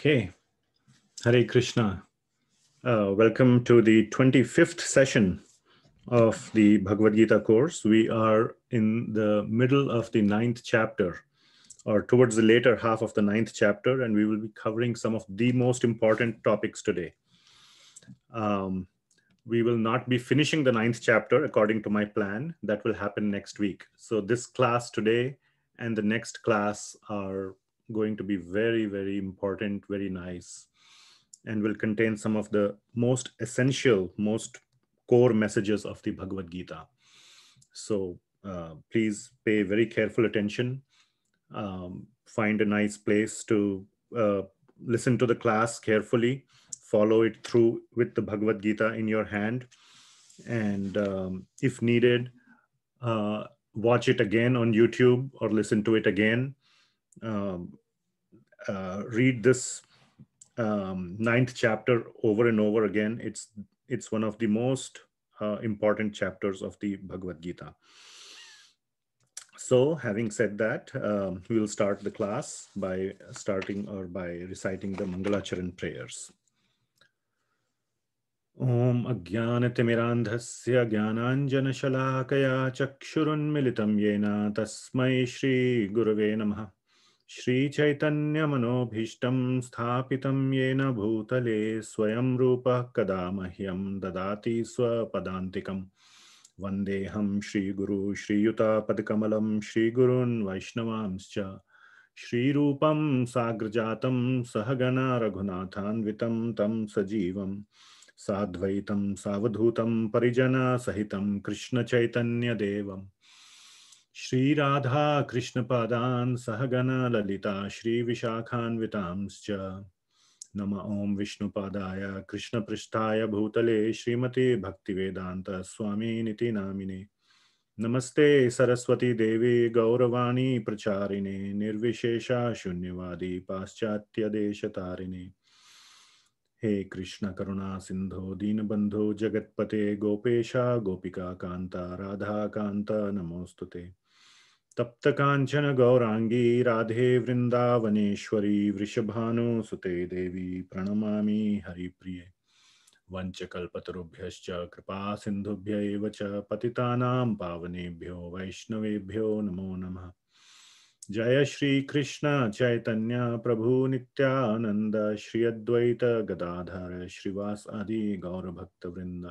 Okay. Hari Krishna. Uh, welcome to the 25th session of the Bhagavad Gita course. We are in the middle of the ninth chapter, or towards the later half of the ninth chapter, and we will be covering some of the most important topics today. Um, we will not be finishing the ninth chapter according to my plan. That will happen next week. So, this class today and the next class are going to be very, very important, very nice, and will contain some of the most essential, most core messages of the Bhagavad Gita. So uh, please pay very careful attention. Um, find a nice place to uh, listen to the class carefully, follow it through with the Bhagavad Gita in your hand, and um, if needed, uh, watch it again on YouTube or listen to it again. Um, uh, read this um, ninth chapter over and over again. It's it's one of the most uh, important chapters of the Bhagavad Gita. So, having said that, um, we will start the class by starting or by reciting the Mangalacharan prayers. ॐ अज्ञानतिमिरान्धस्य ज्ञानाञ्जनशलाकया चक्षुरुन्मिलितं येन तस्मै श्रीगुरवे नमः श्रीचैतन्यमनोभीष्टं स्थापितं येन भूतले स्वयं रूप कदा मह्यम ददाति स्वदाक वंदेहम श्रीगुरु श्रीयुतापकमल श्रीगुरून् वैष्णवांश्च श्रीरूपं साग्रजातं सहगणा रघुनाथान्वितं तं सजीवं साद्वैतं सावधूतं परिजनासहितं कृष्णचैतन्यदेवम् श्री राधा श्रीराधा ललिता श्री श्रीविशाखान्वितांश्च नम ओं कृष्ण कृष्णपृष्ठाय भूतले श्रीमते निति नामिने नमस्ते सरस्वती देवी गौरवाणी प्रचारिणे निर्विशेषा शून्यवादी पाश्चात्यदेशतारिणे हे कृष्ण करुणा सिंधो दीनबंधो जगतपते गोपेशा गोपिका कांता राधा कांता नमोस्तुते तप्त कांचन गौरांगी राधे वृन्दावनेश्वरी वृषभानुसुते देवी प्रणमा हरिप्रिय वंचकुभ्य कृपा सिंधुभ्य पति पावनेभ्यो वैष्णवेभ्यो नमो नम जय श्री कृष्ण चैतन्य प्रभु नित्यानन्द श्री अद्वैत गदाधर श्रीवास आदि गौरभक्तवृंद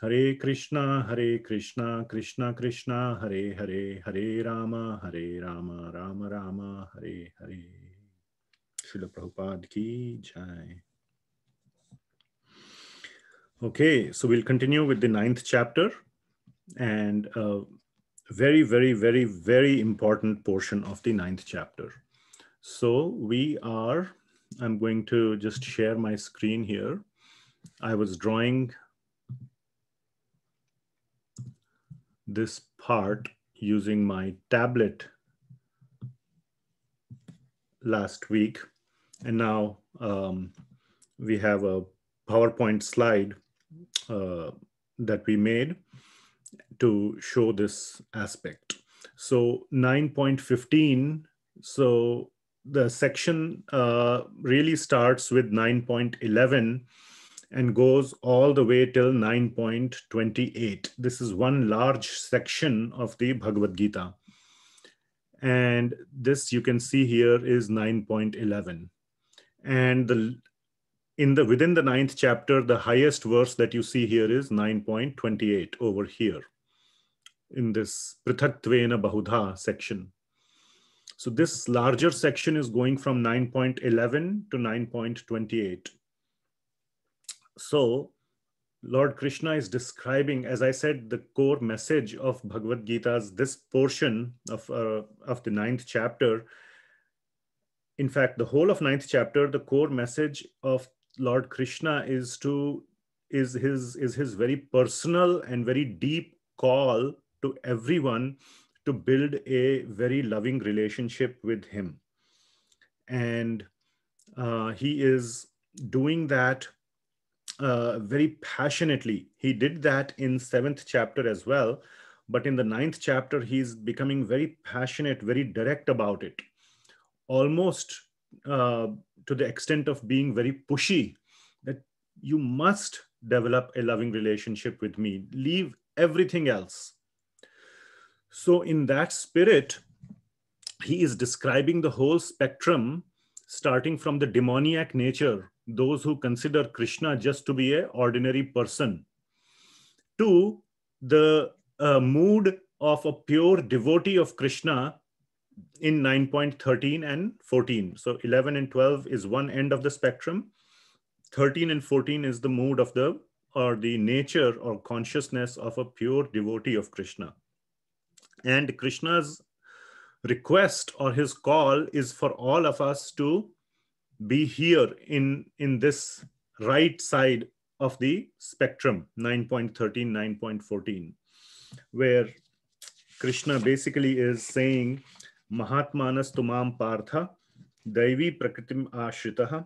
Hare Krishna, Hare Krishna, Krishna Krishna, Hare Hare, Hare Rama, Hare Rama, Rama Rama, Hare Hare. Srila Prabhupada ki jai. Okay, so we'll continue with the ninth chapter and a very, very, very, very important portion of the ninth chapter. So we are, I'm going to just share my screen here. I was drawing this part using my tablet last week. And now um, we have a PowerPoint slide uh, that we made to show this aspect. So 9.15, so the section uh, really starts with 9.11 and goes all the way till 9.28. This is one large section of the Bhagavad Gita. And this you can see here is 9.11. And the, in the within the ninth chapter, the highest verse that you see here is 9.28 over here in this Prithaktvena Bahudha section. So this larger section is going from 9.11 to 9.28. So, Lord Krishna is describing, as I said, the core message of Bhagavad Gita's this portion of, uh, of the ninth chapter. In fact, the whole of ninth chapter, the core message of Lord Krishna is to is his is his very personal and very deep call to everyone to build a very loving relationship with him, and uh, he is doing that uh, very passionately. He did that in seventh chapter as well, but in the ninth chapter, he's becoming very passionate, very direct about it, almost uh, to the extent of being very pushy that you must develop a loving relationship with me. Leave everything else. So, in that spirit, he is describing the whole spectrum, starting from the demoniac nature those who consider Krishna just to be an ordinary person, to the uh, mood of a pure devotee of Krishna in 9.13 and 14. So 11 and 12 is one end of the spectrum. 13 and 14 is the mood of the or the nature or consciousness of a pure devotee of Krishna. And Krishna's request or his call is for all of us to be here in in this right side of the spectrum 9.13 9.14 where krishna basically is saying mahatmanas tu tumam partha daivi prakritim ashritah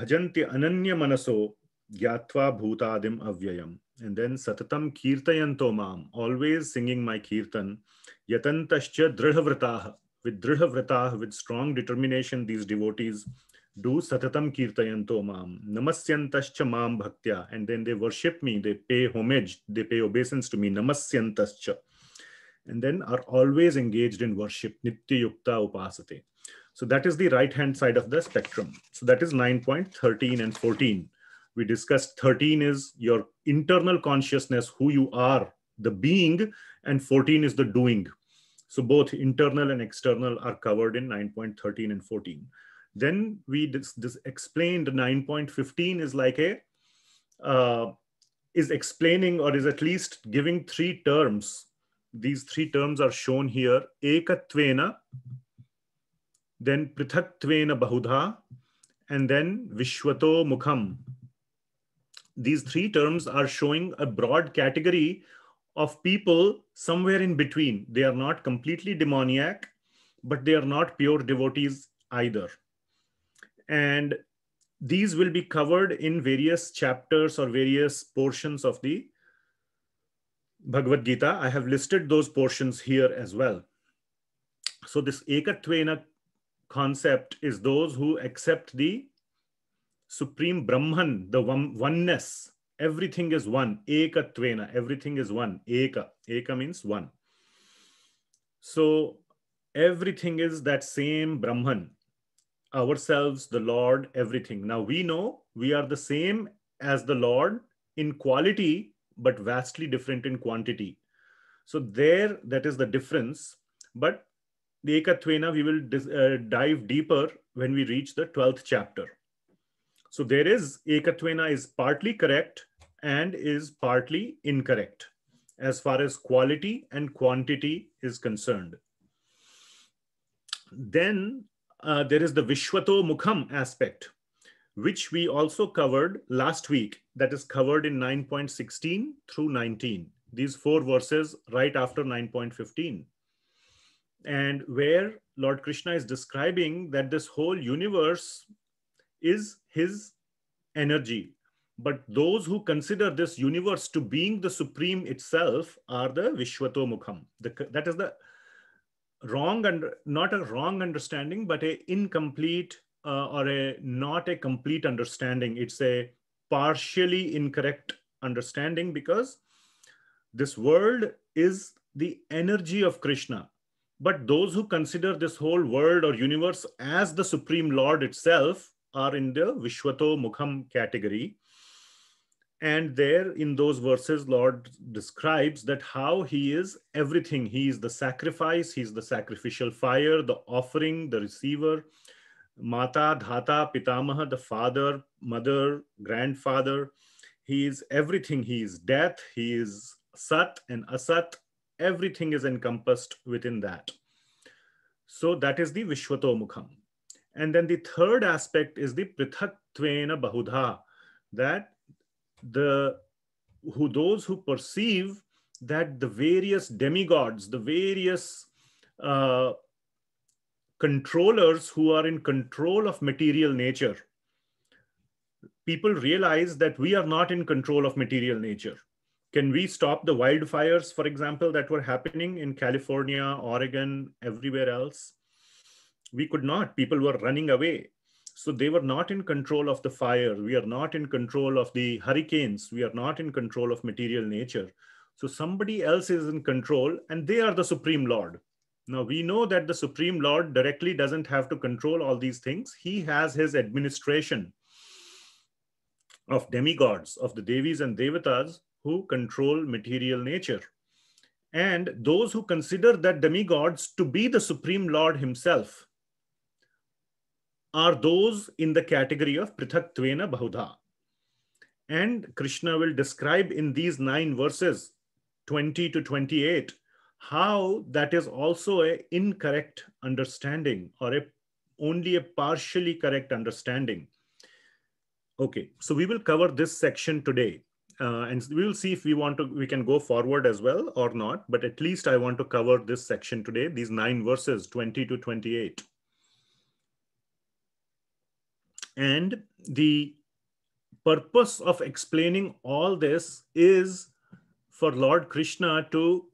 bhajanti ananya manaso gyatva bhutadim avyam. and then satatam kirtayanto mam always singing my kirtan yatantascha drihavratah with drihavratah with strong determination these devotees do satatam kirtayanto mam, namasyantascha mam bhaktya. And then they worship me, they pay homage, they pay obeisance to me, namasyantascha. And then are always engaged in worship, nitya yukta upasate. So that is the right-hand side of the spectrum. So that is 9.13 and 14. We discussed 13 is your internal consciousness, who you are, the being, and 14 is the doing. So both internal and external are covered in 9.13 and 14. Then we dis, dis explained 9.15 is like a, uh, is explaining or is at least giving three terms. These three terms are shown here, ekatvena, then prithaktvena bahudha, and then vishwato mukham. These three terms are showing a broad category of people somewhere in between. They are not completely demoniac, but they are not pure devotees either. And these will be covered in various chapters or various portions of the Bhagavad Gita. I have listed those portions here as well. So this Ekatvena concept is those who accept the supreme Brahman, the one, oneness. Everything is one. Ekatvena, everything is one. Eka. Eka means one. So everything is that same Brahman ourselves, the Lord, everything. Now we know we are the same as the Lord in quality, but vastly different in quantity. So there, that is the difference. But the Ekatvena, we will uh, dive deeper when we reach the 12th chapter. So there is Ekatvena is partly correct and is partly incorrect as far as quality and quantity is concerned. Then uh, there is the Vishwato Mukham aspect, which we also covered last week, that is covered in 9.16 through 19, these four verses right after 9.15. And where Lord Krishna is describing that this whole universe is his energy. But those who consider this universe to being the supreme itself are the Vishwato Mukham. The, that is the wrong and not a wrong understanding, but a incomplete uh, or a not a complete understanding. It's a partially incorrect understanding because this world is the energy of Krishna. But those who consider this whole world or universe as the Supreme Lord itself are in the Vishwato Mukham category. And there in those verses, Lord describes that how he is everything. He is the sacrifice, He is the sacrificial fire, the offering, the receiver, mata, dhata, pitamaha, the father, mother, grandfather. He is everything. He is death, he is sat and asat. Everything is encompassed within that. So that is the Vishwatomukham. And then the third aspect is the Prithaktvena Bahudha, that the who those who perceive that the various demigods, the various uh, controllers who are in control of material nature, people realize that we are not in control of material nature. Can we stop the wildfires, for example, that were happening in California, Oregon, everywhere else? We could not. People were running away. So they were not in control of the fire. We are not in control of the hurricanes. We are not in control of material nature. So somebody else is in control and they are the Supreme Lord. Now we know that the Supreme Lord directly doesn't have to control all these things. He has his administration of demigods, of the Devis and Devatas who control material nature. And those who consider that demigods to be the Supreme Lord himself, are those in the category of prithak Prithaktvena Bahudha. And Krishna will describe in these nine verses, 20 to 28, how that is also an incorrect understanding or a, only a partially correct understanding. Okay, so we will cover this section today. Uh, and we will see if we want to we can go forward as well or not but at least i want to cover this section today these nine verses 20 to 28 and the purpose of explaining all this is for Lord Krishna to,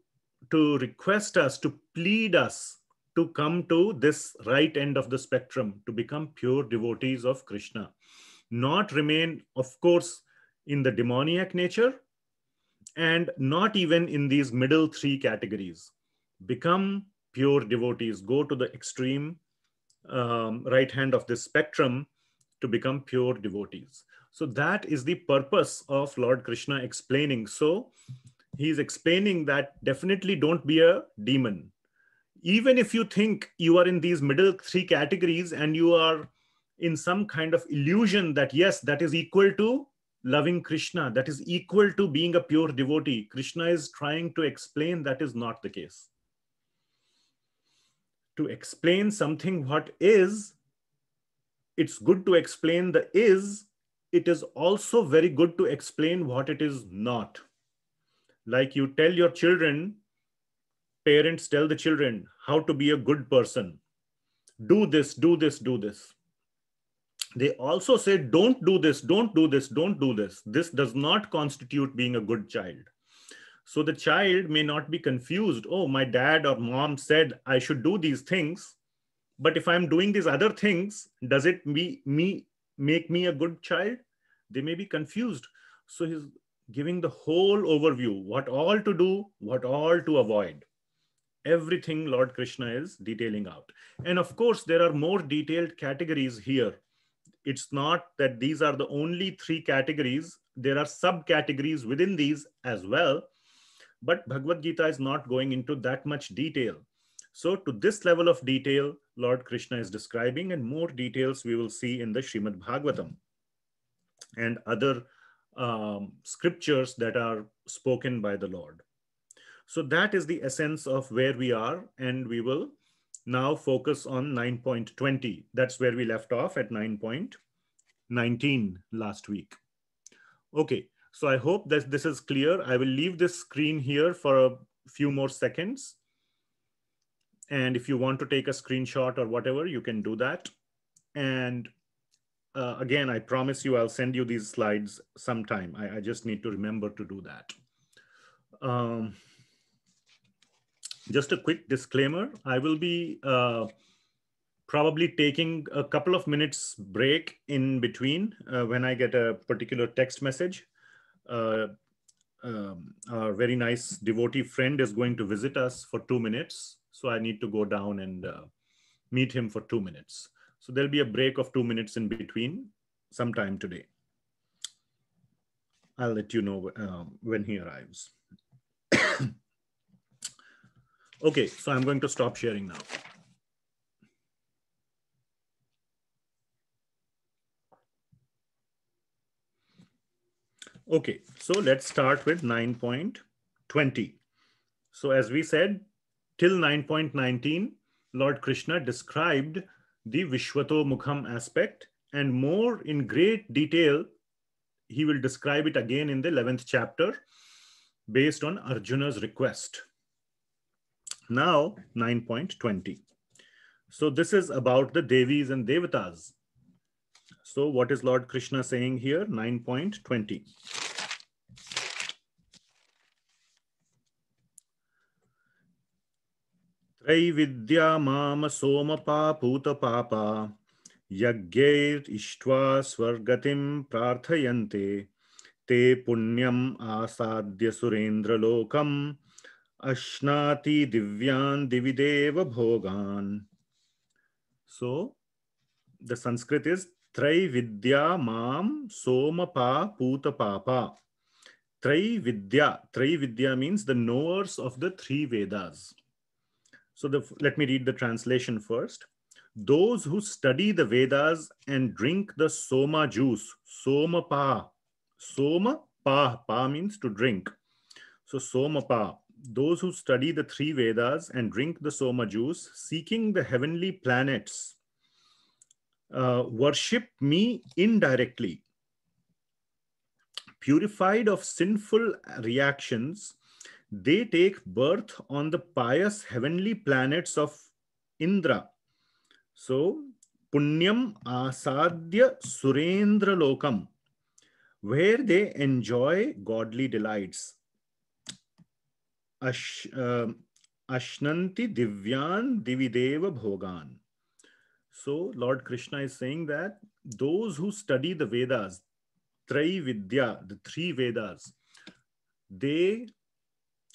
to request us, to plead us to come to this right end of the spectrum, to become pure devotees of Krishna, not remain, of course, in the demoniac nature and not even in these middle three categories. Become pure devotees, go to the extreme um, right hand of this spectrum to become pure devotees. So that is the purpose of Lord Krishna explaining. So he's explaining that definitely don't be a demon. Even if you think you are in these middle three categories and you are in some kind of illusion that, yes, that is equal to loving Krishna, that is equal to being a pure devotee, Krishna is trying to explain that is not the case. To explain something what is it's good to explain the is, it is also very good to explain what it is not. Like you tell your children, parents tell the children how to be a good person. Do this, do this, do this. They also say, don't do this, don't do this, don't do this. This does not constitute being a good child. So the child may not be confused. Oh, my dad or mom said I should do these things but if i'm doing these other things does it me me make me a good child they may be confused so he's giving the whole overview what all to do what all to avoid everything lord krishna is detailing out and of course there are more detailed categories here it's not that these are the only three categories there are subcategories within these as well but bhagavad gita is not going into that much detail so to this level of detail Lord Krishna is describing, and more details we will see in the Shrimad Bhagavatam and other um, scriptures that are spoken by the Lord. So that is the essence of where we are, and we will now focus on 9.20. That's where we left off at 9.19 last week. Okay, so I hope that this is clear. I will leave this screen here for a few more seconds and if you want to take a screenshot or whatever, you can do that. And uh, again, I promise you, I'll send you these slides sometime. I, I just need to remember to do that. Um, just a quick disclaimer. I will be uh, probably taking a couple of minutes break in between uh, when I get a particular text message. Uh, um, our very nice devotee friend is going to visit us for two minutes. So I need to go down and uh, meet him for two minutes. So there'll be a break of two minutes in between sometime today. I'll let you know um, when he arrives. okay, so I'm going to stop sharing now. Okay, so let's start with 9.20. So as we said, till 9.19, Lord Krishna described the Vishwato Mukham aspect and more in great detail. He will describe it again in the 11th chapter based on Arjuna's request. Now, 9.20. So, this is about the Devis and Devatas. So, what is Lord Krishna saying here? 9.20. तै विद्या माम सोमपापूतपापा यज्ञैरिष्ट्वा स्वर्गतिं प्रार्थयन्ते ते पुण्यम् आसाद्य सुरेन्द्रलोकम् अश्नाति दिव्यान् दिविदेव भोगान् so the Sanskrit is त्रै विद्या माम सोमपा पूत पापा त्रै विद्या त्रै विद्या means the knowers of the three Vedas So the, let me read the translation first. Those who study the Vedas and drink the Soma juice, Soma Pa, Soma Pa, Pa means to drink. So Soma Pa, those who study the three Vedas and drink the Soma juice, seeking the heavenly planets, uh, worship me indirectly. Purified of sinful reactions, they take birth on the pious heavenly planets of Indra. So, Punyam asadya Surendra Lokam, where they enjoy godly delights. Ash, uh, Ashnanti Divyan Divideva Bhogan. So, Lord Krishna is saying that those who study the Vedas, Trai Vidya, the three Vedas, they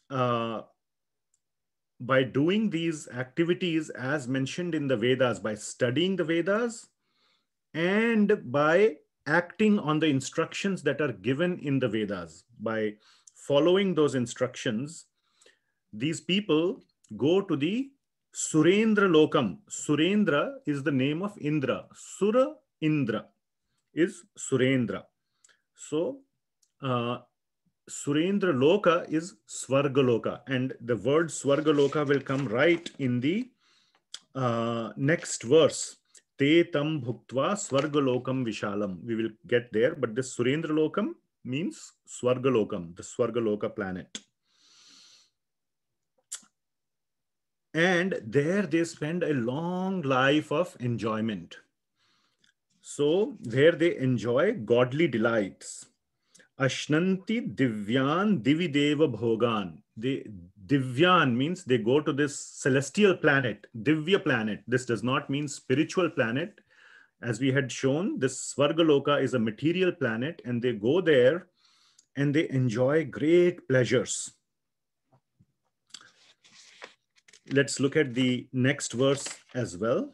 uh, by doing these activities as mentioned in the Vedas, by studying the Vedas and by acting on the instructions that are given in the Vedas, by following those instructions, these people go to the Surendra Lokam. Surendra is the name of Indra. Sura Indra is Surendra. So uh, Surendra Loka is Swargaloka, and the word Swargaloka will come right in the uh, next verse. Te tam bhuktva Swargalokam Vishalam. We will get there, but this Surendra Lokam means Swargalokam, the Swargaloka planet. And there they spend a long life of enjoyment. So there they enjoy godly delights Ashnanti Divyan Divideva Bhogan. The Divyan means they go to this celestial planet, Divya planet. This does not mean spiritual planet. As we had shown, this Svargaloka is a material planet and they go there and they enjoy great pleasures. Let's look at the next verse as well.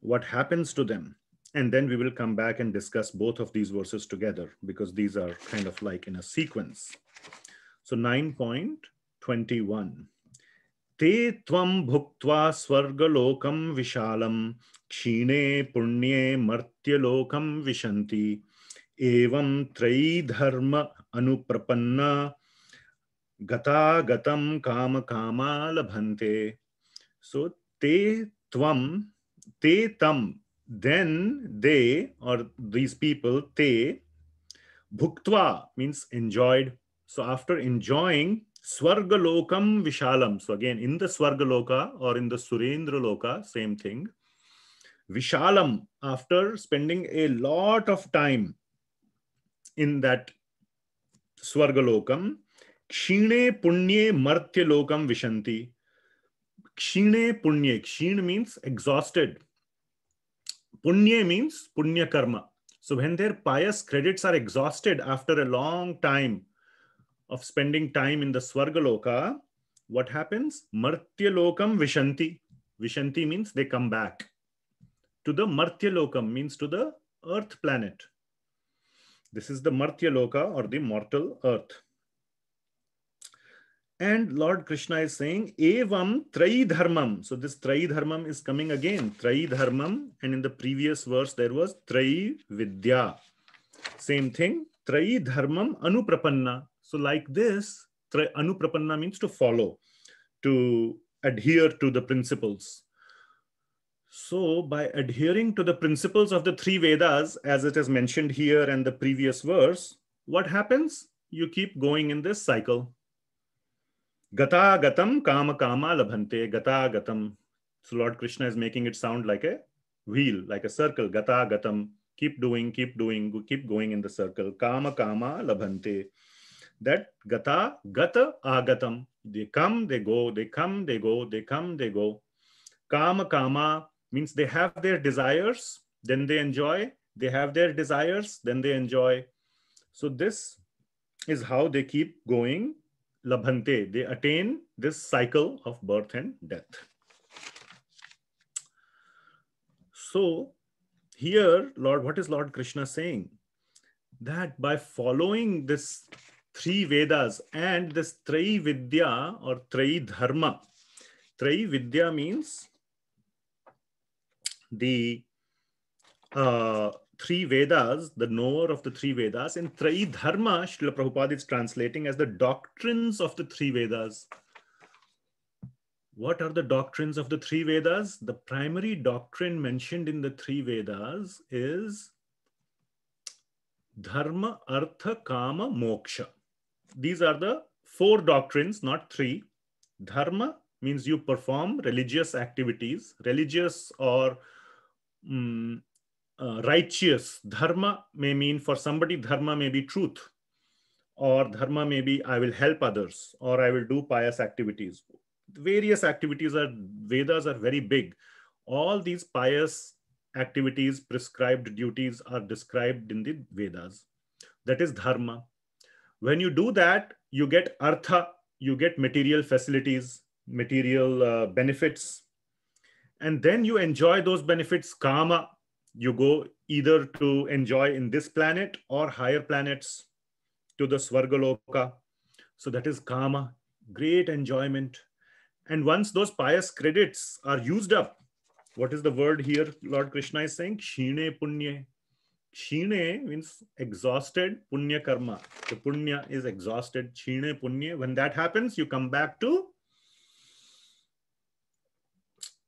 What happens to them? And then we will come back and discuss both of these verses together because these are kind of like in a sequence. So 9.21. Te tvam bhuktva swargalokam vishalam kshine purnye martyalokam vishanti evam trai dharma anuprapanna gata gatam kama kama labhante. So te tvam, te tam then they or these people they bhuktva means enjoyed so after enjoying swargalokam vishalam so again in the swargaloka or in the surendra loka same thing vishalam after spending a lot of time in that swargalokam kshine punye martya vishanti kshine punye kshin means exhausted Punya means punya karma. So when their pious credits are exhausted after a long time of spending time in the Swargaloka, what happens? Martyalokam Vishanti. Vishanti means they come back. To the Martyalokam means to the earth planet. This is the Martyaloka or the mortal earth. And Lord Krishna is saying, Evam Trai Dharmam. So this Trai Dharmam is coming again. Trai Dharmam. And in the previous verse, there was Trai Vidya. Same thing. Trai Dharmam Anuprapanna. So like this, Anuprapanna means to follow, to adhere to the principles. So by adhering to the principles of the three Vedas, as it is mentioned here and the previous verse, what happens? You keep going in this cycle Gatagatam kama kama labhante. Gatagatam. So Lord Krishna is making it sound like a wheel, like a circle. Gatagatam. Keep doing, keep doing, keep going in the circle. Kama kama labhante. That gata, gata, agatam. They come, they go, they come, they go, they come, they go. Kama kama means they have their desires, then they enjoy. They have their desires, then they enjoy. So this is how they keep going labhante, they attain this cycle of birth and death. So here, Lord, what is Lord Krishna saying? That by following this three Vedas and this three Vidya or three Dharma, Trayi Vidya means the uh, three Vedas, the knower of the three Vedas, and Trayi Dharma, Srila Prabhupada is translating as the doctrines of the three Vedas. What are the doctrines of the three Vedas? The primary doctrine mentioned in the three Vedas is Dharma, Artha, Kama, Moksha. These are the four doctrines, not three. Dharma means you perform religious activities, religious or um, uh, righteous. Dharma may mean for somebody, dharma may be truth, or dharma may be I will help others, or I will do pious activities. Various activities are, Vedas are very big. All these pious activities, prescribed duties are described in the Vedas. That is dharma. When you do that, you get artha, you get material facilities, material uh, benefits. And then you enjoy those benefits, Karma you go either to enjoy in this planet or higher planets to the svargaloka. So that is karma, great enjoyment. And once those pious credits are used up, what is the word here? Lord Krishna is saying, Shine Punye. Shine means exhausted punya karma. The punya is exhausted. Shine punya. When that happens, you come back to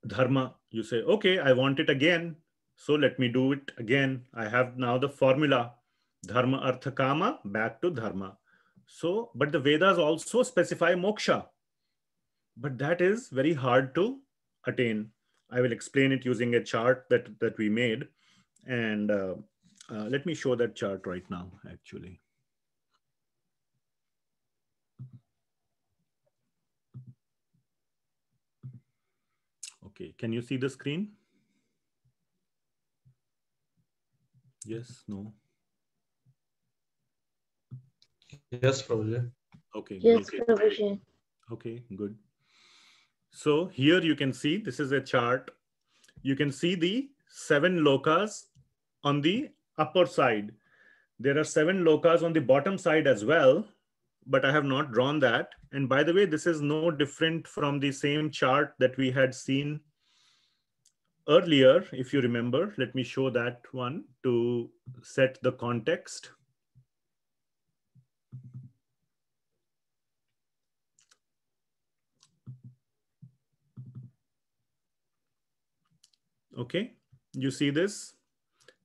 dharma. You say, okay, I want it again. So let me do it again. I have now the formula dharma artha kama back to dharma. So, but the Vedas also specify moksha. But that is very hard to attain. I will explain it using a chart that, that we made. And uh, uh, let me show that chart right now, actually. Okay, can you see the screen? Yes, no. Yes, Prabhuji. Okay. Yes, okay. Prabhuji. Okay, good. So here you can see, this is a chart. You can see the seven lokas on the upper side. There are seven lokas on the bottom side as well, but I have not drawn that. And by the way, this is no different from the same chart that we had seen earlier, if you remember, let me show that one to set the context. Okay, you see this?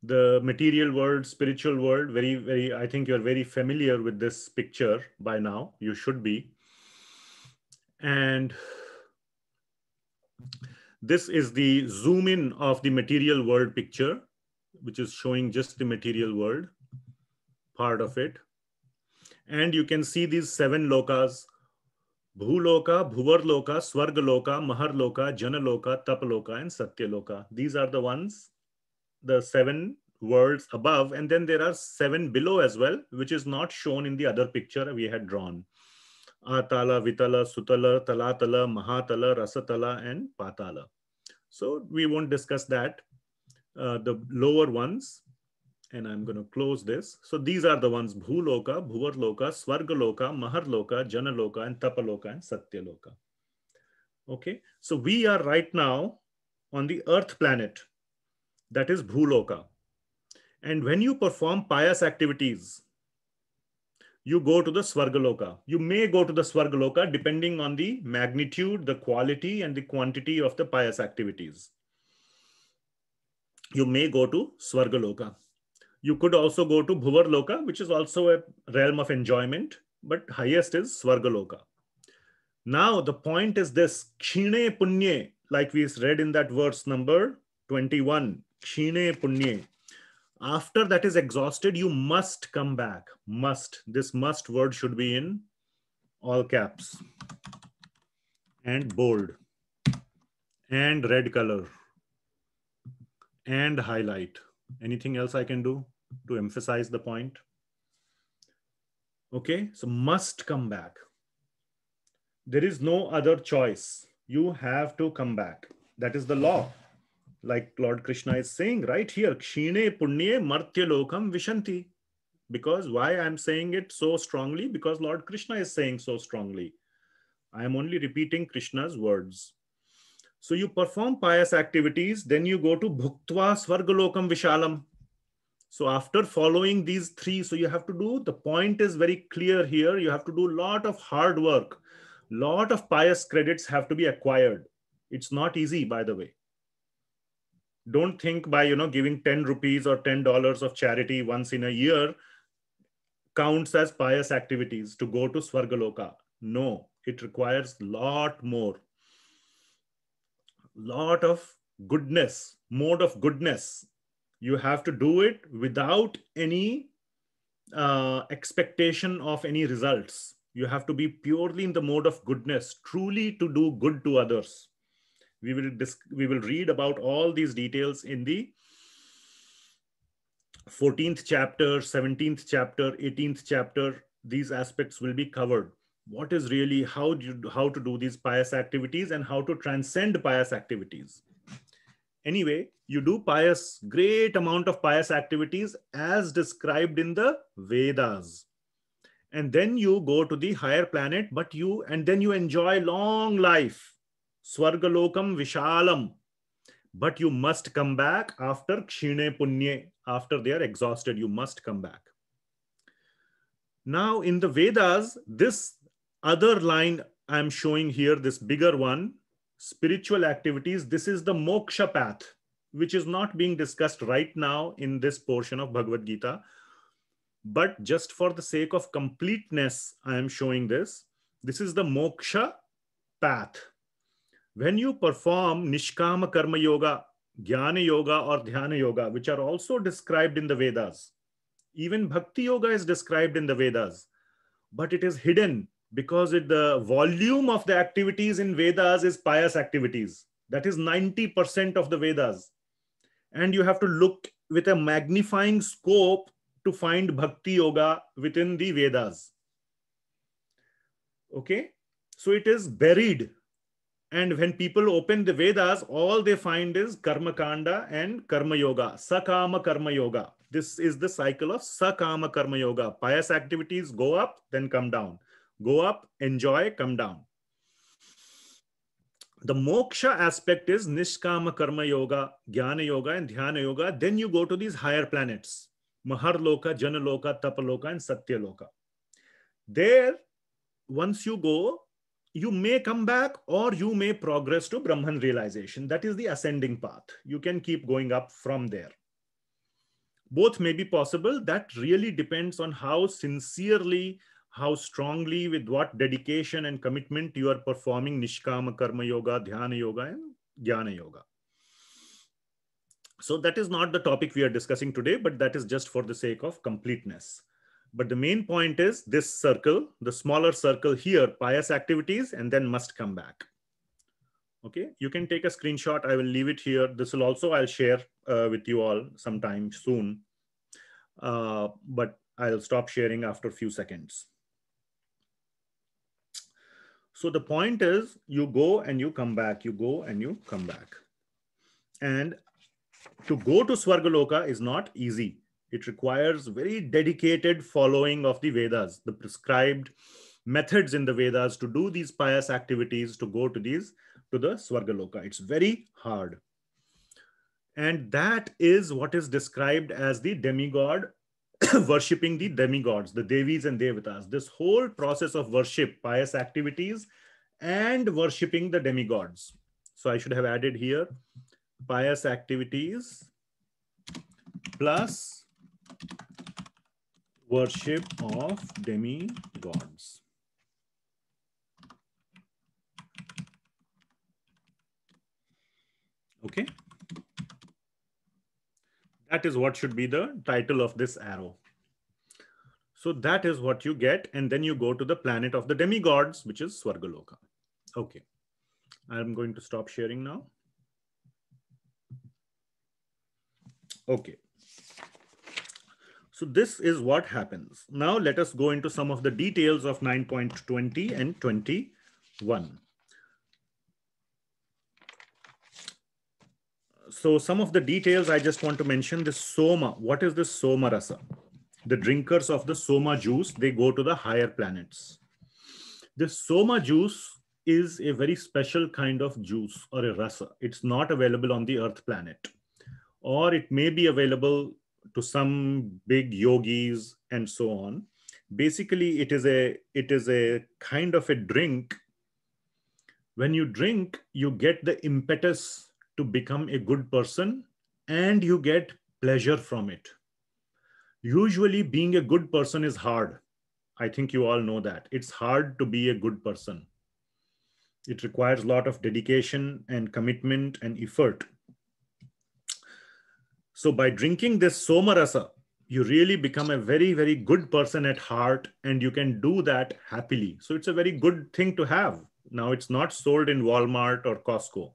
The material world, spiritual world, very, very, I think you're very familiar with this picture by now. You should be. And this is the zoom in of the material world picture, which is showing just the material world part of it. And you can see these seven lokas, Bhuloka, Bhuvarloka, Swargaloka, Maharloka, Janaloka, Tapaloka, and Satyaloka. These are the ones, the seven worlds above. And then there are seven below as well, which is not shown in the other picture we had drawn. Atala, Vitala, Sutala, Talatala, Mahatala, Rasatala, and Patala. So we won't discuss that. Uh, the lower ones, and I'm going to close this. So these are the ones Bhuloka, Bhuvarloka, Swargaloka, Maharloka, Janaloka, and Tapaloka, and Satyaloka. Okay, so we are right now on the earth planet, that is Bhuloka. And when you perform pious activities, you go to the Swargaloka. You may go to the Swargaloka depending on the magnitude, the quality, and the quantity of the pious activities. You may go to Swargaloka. You could also go to Bhuvarloka, which is also a realm of enjoyment, but highest is Swargaloka. Now, the point is this Kshine Punye, like we read in that verse number 21, Kshine Punye after that is exhausted you must come back must this must word should be in all caps and bold and red color and highlight anything else i can do to emphasize the point okay so must come back there is no other choice you have to come back that is the law like Lord Krishna is saying right here, Kshine Punye Martyalokam Vishanti. Because why I'm saying it so strongly? Because Lord Krishna is saying so strongly. I am only repeating Krishna's words. So you perform pious activities, then you go to Bhuktva Svargalokam Vishalam. So after following these three, so you have to do, the point is very clear here. You have to do a lot of hard work. Lot of pious credits have to be acquired. It's not easy, by the way don't think by you know giving 10 rupees or 10 dollars of charity once in a year counts as pious activities to go to swargaloka no it requires lot more lot of goodness mode of goodness you have to do it without any uh, expectation of any results you have to be purely in the mode of goodness truly to do good to others we will, we will read about all these details in the 14th chapter, 17th chapter, 18th chapter. These aspects will be covered. What is really how, do you, how to do these pious activities and how to transcend pious activities anyway you do pious great amount of pious activities as described in the vedas and then you go to the higher planet but you and then you enjoy long life Swargalokam Vishalam. But you must come back after Kshine Punye, after they are exhausted, you must come back. Now, in the Vedas, this other line I'm showing here, this bigger one, spiritual activities, this is the moksha path, which is not being discussed right now in this portion of Bhagavad Gita. But just for the sake of completeness, I am showing this. This is the moksha path when you perform Nishkama Karma Yoga, Jnana Yoga, or Dhyana Yoga, which are also described in the Vedas, even Bhakti Yoga is described in the Vedas, but it is hidden because it, the volume of the activities in Vedas is pious activities. That is 90% of the Vedas. And you have to look with a magnifying scope to find Bhakti Yoga within the Vedas. Okay? So it is buried and when people open the Vedas, all they find is Karma Kanda and Karma Yoga, Sakama Karma Yoga. This is the cycle of Sakama Karma Yoga. Pious activities go up, then come down. Go up, enjoy, come down. The moksha aspect is Nishkama Karma Yoga, Jnana Yoga, and Dhyana Yoga. Then you go to these higher planets, Maharloka, Janaloka, Tapaloka, and Satyaloka. There, once you go, you may come back or you may progress to Brahman realization. That is the ascending path. You can keep going up from there. Both may be possible. That really depends on how sincerely, how strongly, with what dedication and commitment you are performing Nishkama Karma Yoga, Dhyana Yoga, and Jnana Yoga. So that is not the topic we are discussing today, but that is just for the sake of completeness. But the main point is this circle, the smaller circle here, pious activities, and then must come back. Okay, you can take a screenshot. I will leave it here. This will also I'll share uh, with you all sometime soon. Uh, but I'll stop sharing after a few seconds. So the point is you go and you come back, you go and you come back. And to go to Swargaloka is not easy it requires very dedicated following of the Vedas, the prescribed methods in the Vedas to do these pious activities, to go to these, to the Swargaloka. It's very hard. And that is what is described as the demigod, worshipping the demigods, the Devis and Devatas. This whole process of worship, pious activities, and worshipping the demigods. So I should have added here pious activities plus worship of demigods. Okay. That is what should be the title of this arrow. So that is what you get. And then you go to the planet of the demigods, which is Swargaloka. Okay. I'm going to stop sharing now. Okay. So this is what happens. Now let us go into some of the details of 9.20 and 21. So some of the details I just want to mention this Soma. What is this Soma Rasa? The drinkers of the Soma juice, they go to the higher planets. This Soma juice is a very special kind of juice or a rasa. It's not available on the earth planet, or it may be available to some big yogis and so on basically it is a it is a kind of a drink when you drink you get the impetus to become a good person and you get pleasure from it usually being a good person is hard i think you all know that it's hard to be a good person it requires a lot of dedication and commitment and effort so by drinking this soma rasa, you really become a very, very good person at heart and you can do that happily. So it's a very good thing to have. Now it's not sold in Walmart or Costco.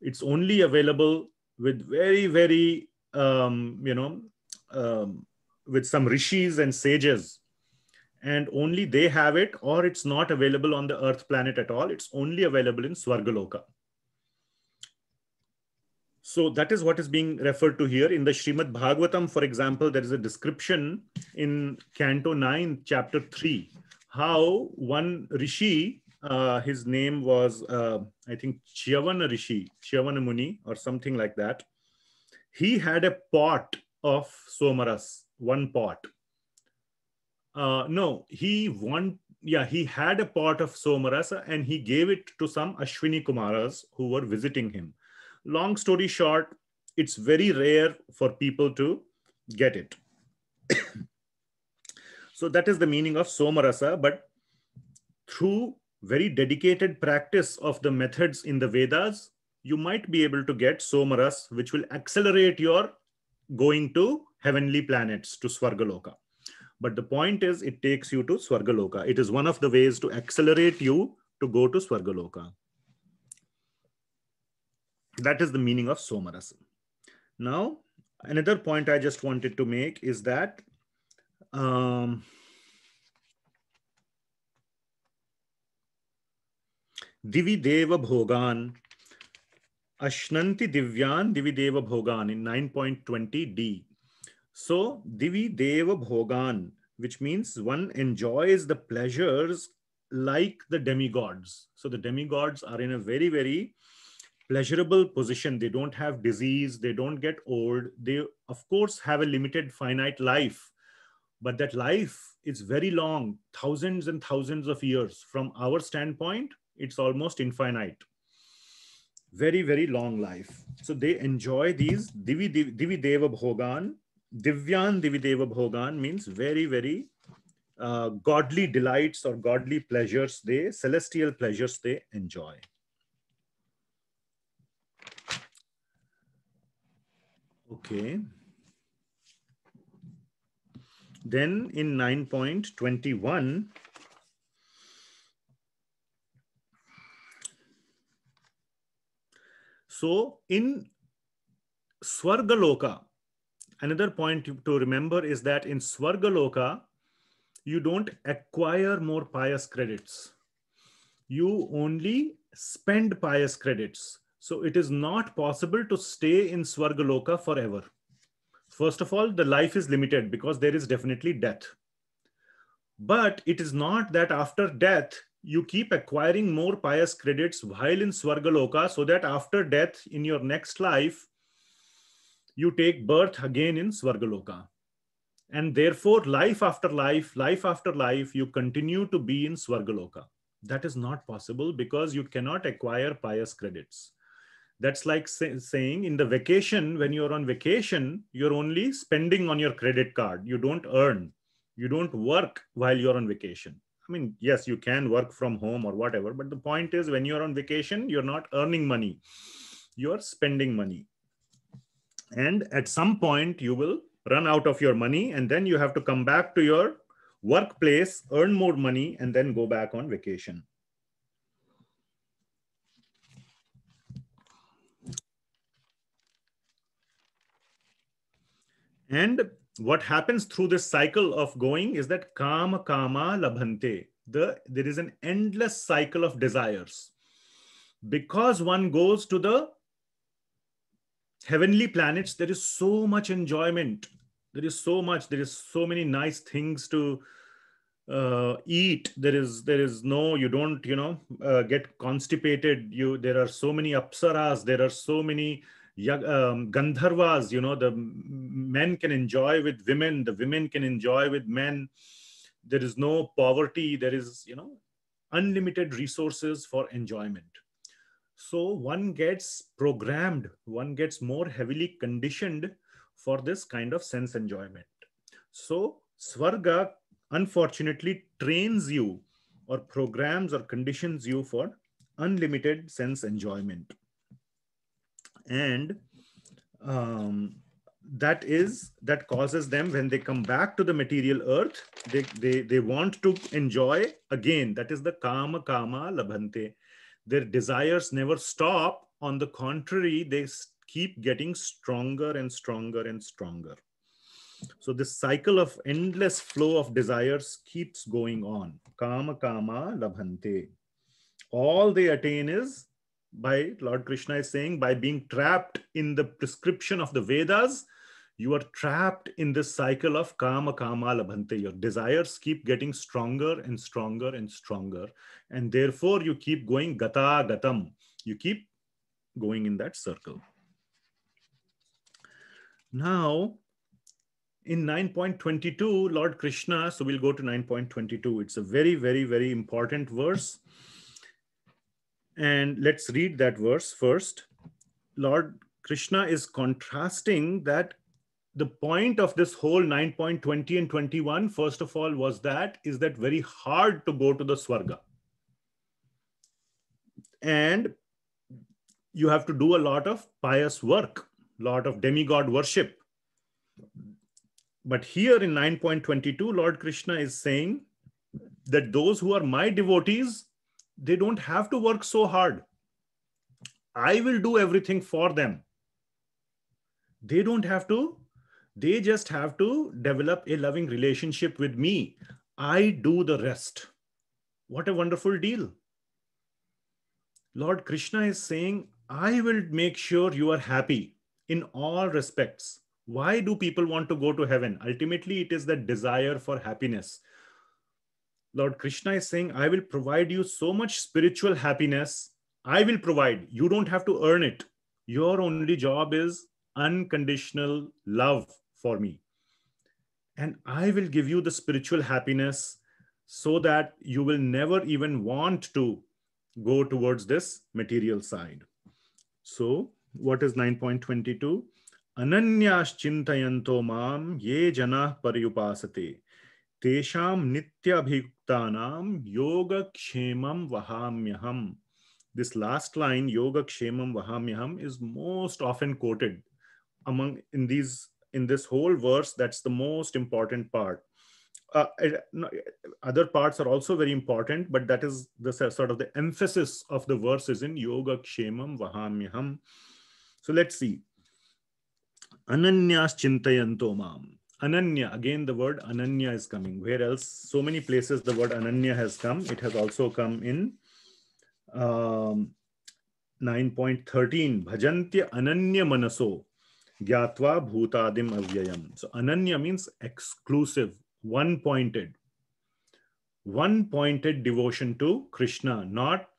It's only available with very, very, um, you know, um, with some rishis and sages. And only they have it, or it's not available on the earth planet at all. It's only available in Swargaloka. So that is what is being referred to here. In the Shrimad Bhagavatam, for example, there is a description in Canto 9, Chapter 3, how one Rishi, uh, his name was, uh, I think, Chyavana Rishi, Chyavana Muni, or something like that. He had a pot of Somaras, one pot. Uh, no, he want, yeah, he had a pot of Somaras and he gave it to some Ashwini Kumaras who were visiting him long story short, it's very rare for people to get it. so that is the meaning of Somarasa, but through very dedicated practice of the methods in the Vedas, you might be able to get Somaras, which will accelerate your going to heavenly planets, to Swargaloka. But the point is, it takes you to Swargaloka. It is one of the ways to accelerate you to go to Swargaloka that is the meaning of somarasam. Now, another point I just wanted to make is that um, Divi Deva Bhogan, Ashnanti Divyan Divi Deva Bhogan in 9.20d. So, Divi Deva Bhogan, which means one enjoys the pleasures like the demigods. So, the demigods are in a very, very pleasurable position. They don't have disease. They don't get old. They, of course, have a limited, finite life. But that life is very long, thousands and thousands of years. From our standpoint, it's almost infinite. Very, very long life. So they enjoy these Divi, Divi, Divi Deva Bhogan. Divyan Divi Deva Bhogan means very, very uh, godly delights or godly pleasures they, celestial pleasures they enjoy. Okay. Then in 9.21, so in Swargaloka, another point to remember is that in Swargaloka, you don't acquire more pious credits. You only spend pious credits. So it is not possible to stay in Swargaloka forever. First of all, the life is limited because there is definitely death. But it is not that after death, you keep acquiring more pious credits while in Swargaloka so that after death in your next life, you take birth again in Swargaloka. And therefore, life after life, life after life, you continue to be in Swargaloka. That is not possible because you cannot acquire pious credits. That's like say, saying in the vacation, when you're on vacation, you're only spending on your credit card. You don't earn. You don't work while you're on vacation. I mean, yes, you can work from home or whatever, but the point is when you're on vacation, you're not earning money, you're spending money. And at some point, you will run out of your money, and then you have to come back to your workplace, earn more money, and then go back on vacation. And what happens through this cycle of going is that kama kama labhante. The, there is an endless cycle of desires. Because one goes to the heavenly planets, there is so much enjoyment. There is so much. There is so many nice things to uh, eat there is there is no you don't you know uh, get constipated you there are so many apsaras there are so many um, Gandharvas, you know, the men can enjoy with women, the women can enjoy with men. There is no poverty, there is, you know, unlimited resources for enjoyment. So one gets programmed, one gets more heavily conditioned for this kind of sense enjoyment. So Swarga unfortunately trains you or programs or conditions you for unlimited sense enjoyment and um, that is that causes them when they come back to the material earth they they, they want to enjoy again that is the kama kama labhante their desires never stop on the contrary they keep getting stronger and stronger and stronger so this cycle of endless flow of desires keeps going on kama kama labhante all they attain is by Lord Krishna is saying, by being trapped in the prescription of the Vedas, you are trapped in this cycle of kama karma, labhante. Your desires keep getting stronger and stronger and stronger. And therefore, you keep going gata gatam. You keep going in that circle. Now, in 9.22, Lord Krishna, so we'll go to 9.22. It's a very, very, very important verse. And let's read that verse first. Lord Krishna is contrasting that the point of this whole 9.20 and 21, first of all, was that is that very hard to go to the Swarga. And you have to do a lot of pious work, lot of demigod worship. But here in 9.22, Lord Krishna is saying that those who are my devotees they don't have to work so hard. I will do everything for them. They don't have to. They just have to develop a loving relationship with me. I do the rest. What a wonderful deal. Lord Krishna is saying, I will make sure you are happy in all respects. Why do people want to go to heaven? Ultimately, it is that desire for happiness. Lord Krishna is saying, I will provide you so much spiritual happiness. I will provide. You don't have to earn it. Your only job is unconditional love for me. And I will give you the spiritual happiness so that you will never even want to go towards this material side. So, what is 9.22? Ananyas chintayanto mam ye janah paryupasate. तेषां नित्यभियुक्तानां योगक्षेमं वहाम्यहम this last line yoga vaham vahamyaham is most often quoted among in these in this whole verse that's the most important part uh, other parts are also very important but that is the sort of the emphasis of the verse is in yoga vaham vahamyaham so let's see ananyas chintayanto mam Ananya, again, the word Ananya is coming. Where else? So many places the word Ananya has come. It has also come in um, 9.13. Bhajantya Ananya Manaso Gyatva Bhutadim Avyayam. So Ananya means exclusive, one pointed. One pointed devotion to Krishna, not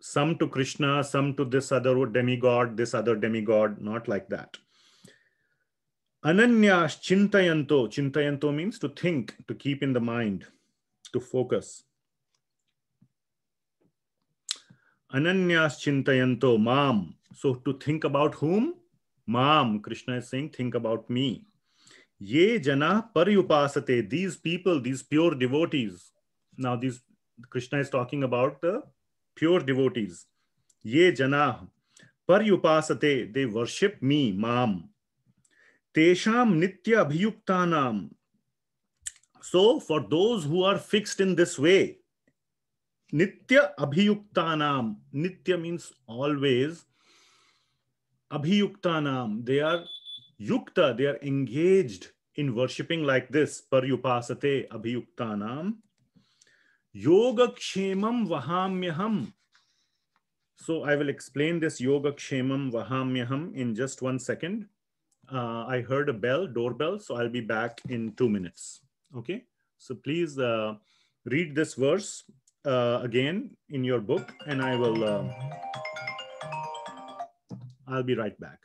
some to Krishna, some to this other demigod, this other demigod, not like that. अनन्याश चिंतयंतो चिंतयंतो means to think to keep in the mind to focus अनन्याश चिंतयंतो माम so to think about whom माम is सिंह think about me ये जना पर उपासते these people these pure devotees now these Krishna is talking about the pure devotees ये जना पर उपासते दे वर्शिप मी माम तेषाम नित्य अभियुक्ता नाम so for those who are fixed in this way नित्य अभियुक्ता नाम नित्य मीन्स ऑलवेज अभियुक्ता नाम दे आर युक्त they are engage in worshipping like this पर उपासते अभियुक्ता नाम योग क्षेम वहाम्यहम so I will explain this योग क्षेम वहाम्यहम in just one second Uh, I heard a bell, doorbell, so I'll be back in two minutes. Okay, so please uh, read this verse uh, again in your book and I will, uh, I'll be right back.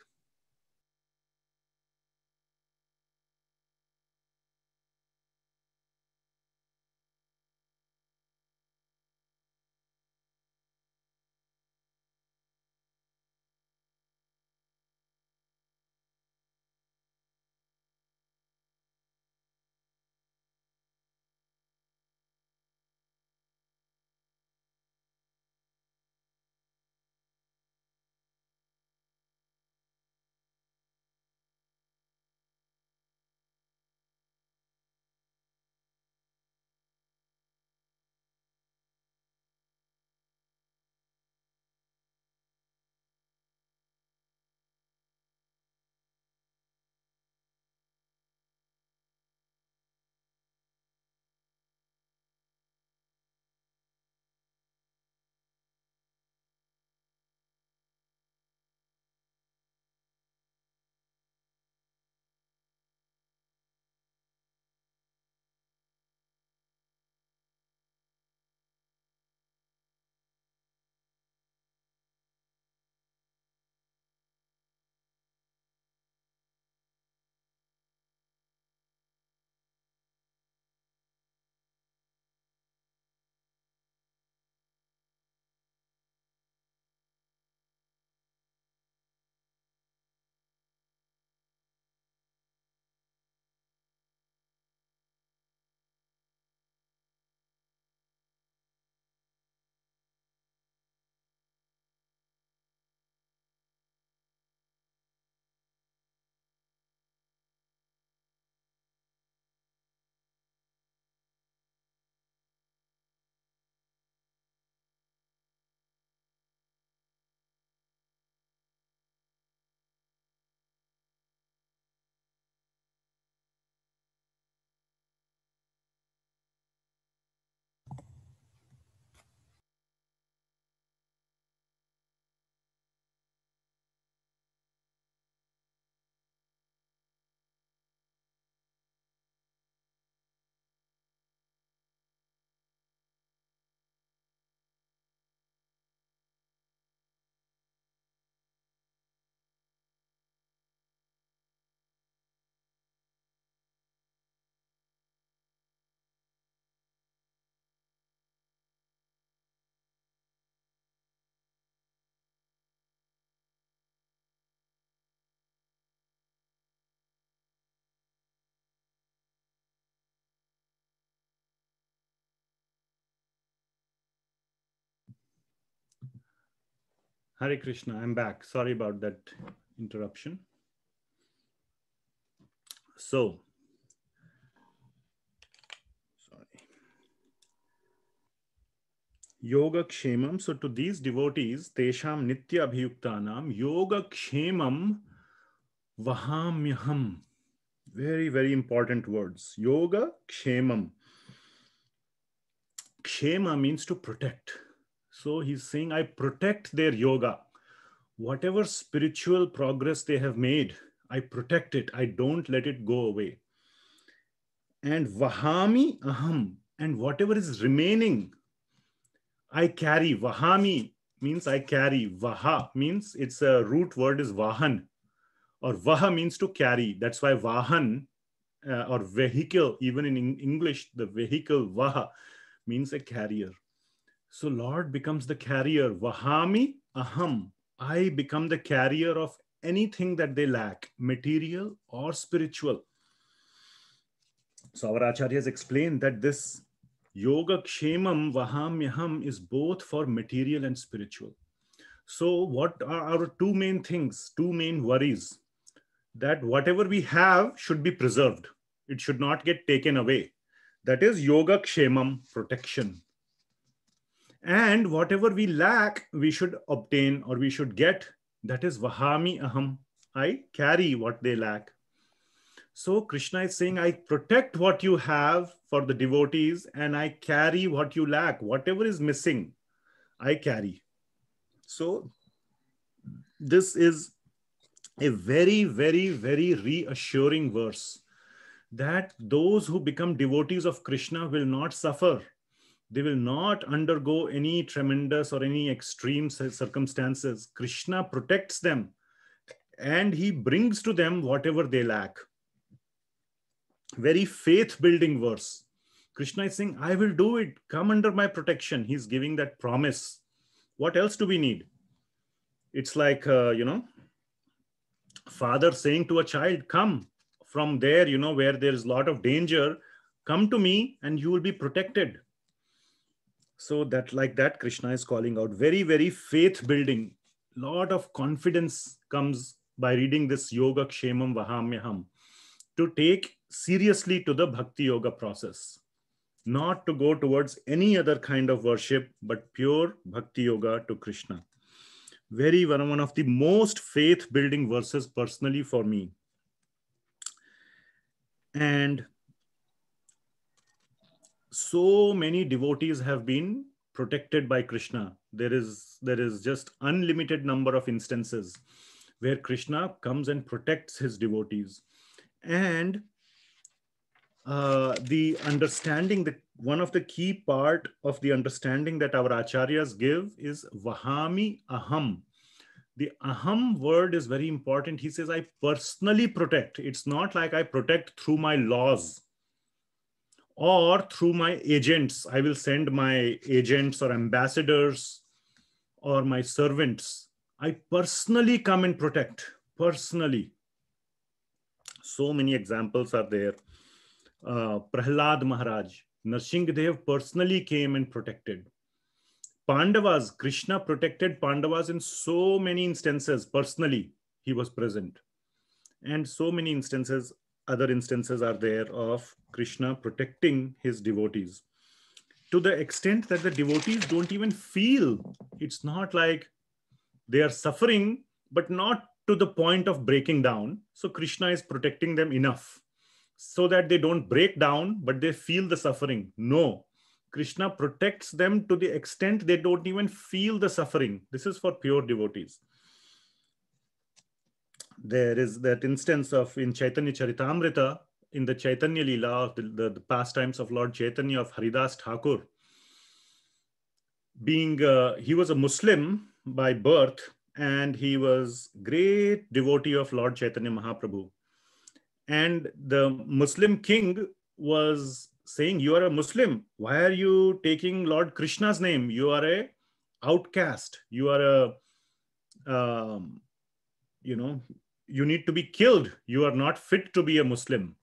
Hari Krishna, I'm back. Sorry about that interruption. So, sorry. Yoga Kshemam. So, to these devotees, Tesham Nitya Abhiyuktanam, Yoga Kshemam Vahamyaham. Very, very important words. Yoga Kshemam. Kshema means to protect so he's saying, I protect their yoga. Whatever spiritual progress they have made, I protect it. I don't let it go away. And Vahami Aham, and whatever is remaining, I carry. Vahami means I carry. Vaha means it's a root word is Vahan, or Vaha means to carry. That's why Vahan uh, or vehicle, even in English, the vehicle Vaha means a carrier. So Lord becomes the carrier. Vahami aham. I become the carrier of anything that they lack, material or spiritual. So our has explained that this yoga kshemam vahamyaham is both for material and spiritual. So what are our two main things, two main worries? That whatever we have should be preserved. It should not get taken away. That is yoga kshemam, protection, and whatever we lack, we should obtain or we should get. That is Vahami Aham. I carry what they lack. So Krishna is saying, I protect what you have for the devotees and I carry what you lack. Whatever is missing, I carry. So this is a very, very, very reassuring verse that those who become devotees of Krishna will not suffer they will not undergo any tremendous or any extreme circumstances. Krishna protects them and he brings to them whatever they lack. Very faith building verse. Krishna is saying, I will do it. Come under my protection. He's giving that promise. What else do we need? It's like, uh, you know, father saying to a child, Come from there, you know, where there's a lot of danger, come to me and you will be protected so that like that krishna is calling out very very faith building lot of confidence comes by reading this yoga kshemam vahamyaham to take seriously to the bhakti yoga process not to go towards any other kind of worship but pure bhakti yoga to krishna very one, one of the most faith building verses personally for me and so many devotees have been protected by krishna there is there is just unlimited number of instances where krishna comes and protects his devotees and uh, the understanding that one of the key part of the understanding that our acharyas give is vahami aham the aham word is very important he says i personally protect it's not like i protect through my laws or through my agents. I will send my agents or ambassadors or my servants. I personally come and protect, personally. So many examples are there. Uh, Prahlad Maharaj, Narsingdev personally came and protected. Pandavas, Krishna protected Pandavas in so many instances personally, he was present. And so many instances other instances are there of Krishna protecting his devotees to the extent that the devotees don't even feel. It's not like they are suffering, but not to the point of breaking down. So Krishna is protecting them enough so that they don't break down, but they feel the suffering. No, Krishna protects them to the extent they don't even feel the suffering. This is for pure devotees there is that instance of in Chaitanya Charitamrita, in the Chaitanya Lila, the, the, the, pastimes of Lord Chaitanya of Haridas Thakur, being uh, he was a Muslim by birth and he was great devotee of Lord Chaitanya Mahaprabhu. And the Muslim king was saying, "You are a Muslim. Why are you taking Lord Krishna's name? You are a outcast. You are a um, you know you need to be killed. You are not fit to be a Muslim.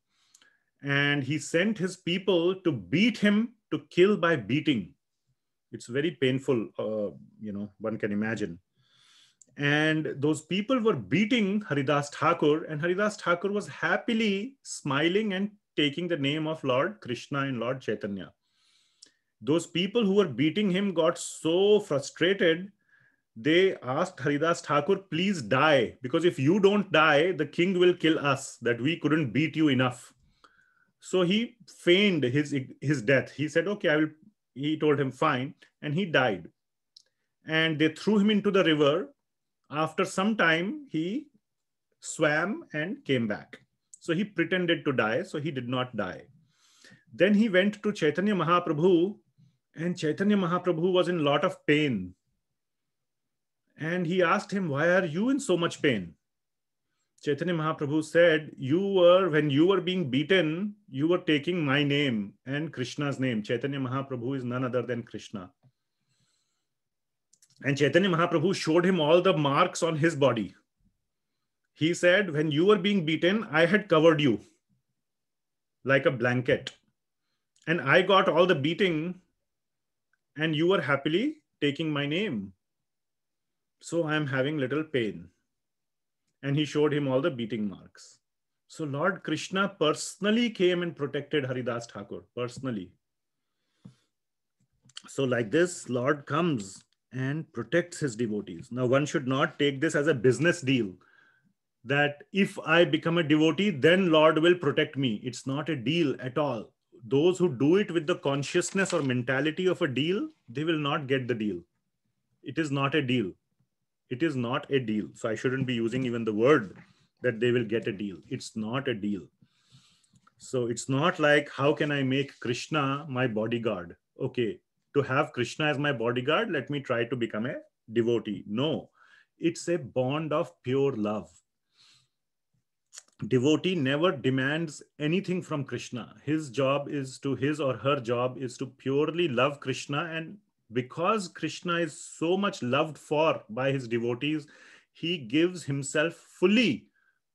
And he sent his people to beat him to kill by beating. It's very painful, uh, you know, one can imagine. And those people were beating Haridas Thakur, and Haridas Thakur was happily smiling and taking the name of Lord Krishna and Lord Chaitanya. Those people who were beating him got so frustrated they asked Haridas Thakur, please die, because if you don't die, the king will kill us, that we couldn't beat you enough. So he feigned his, his death. He said, okay, I will, he told him, fine. And he died. And they threw him into the river. After some time, he swam and came back. So he pretended to die, so he did not die. Then he went to Chaitanya Mahaprabhu, and Chaitanya Mahaprabhu was in lot of pain and he asked him, Why are you in so much pain? Chaitanya Mahaprabhu said, You were, when you were being beaten, you were taking my name and Krishna's name. Chaitanya Mahaprabhu is none other than Krishna. And Chaitanya Mahaprabhu showed him all the marks on his body. He said, When you were being beaten, I had covered you like a blanket. And I got all the beating, and you were happily taking my name. So I am having little pain. And he showed him all the beating marks. So Lord Krishna personally came and protected Haridas Thakur, personally. So, like this, Lord comes and protects his devotees. Now, one should not take this as a business deal that if I become a devotee, then Lord will protect me. It's not a deal at all. Those who do it with the consciousness or mentality of a deal, they will not get the deal. It is not a deal. It is not a deal. So I shouldn't be using even the word that they will get a deal. It's not a deal. So it's not like, how can I make Krishna my bodyguard? Okay, to have Krishna as my bodyguard, let me try to become a devotee. No, it's a bond of pure love. Devotee never demands anything from Krishna. His job is to, his or her job is to purely love Krishna and because Krishna is so much loved for by his devotees, he gives himself fully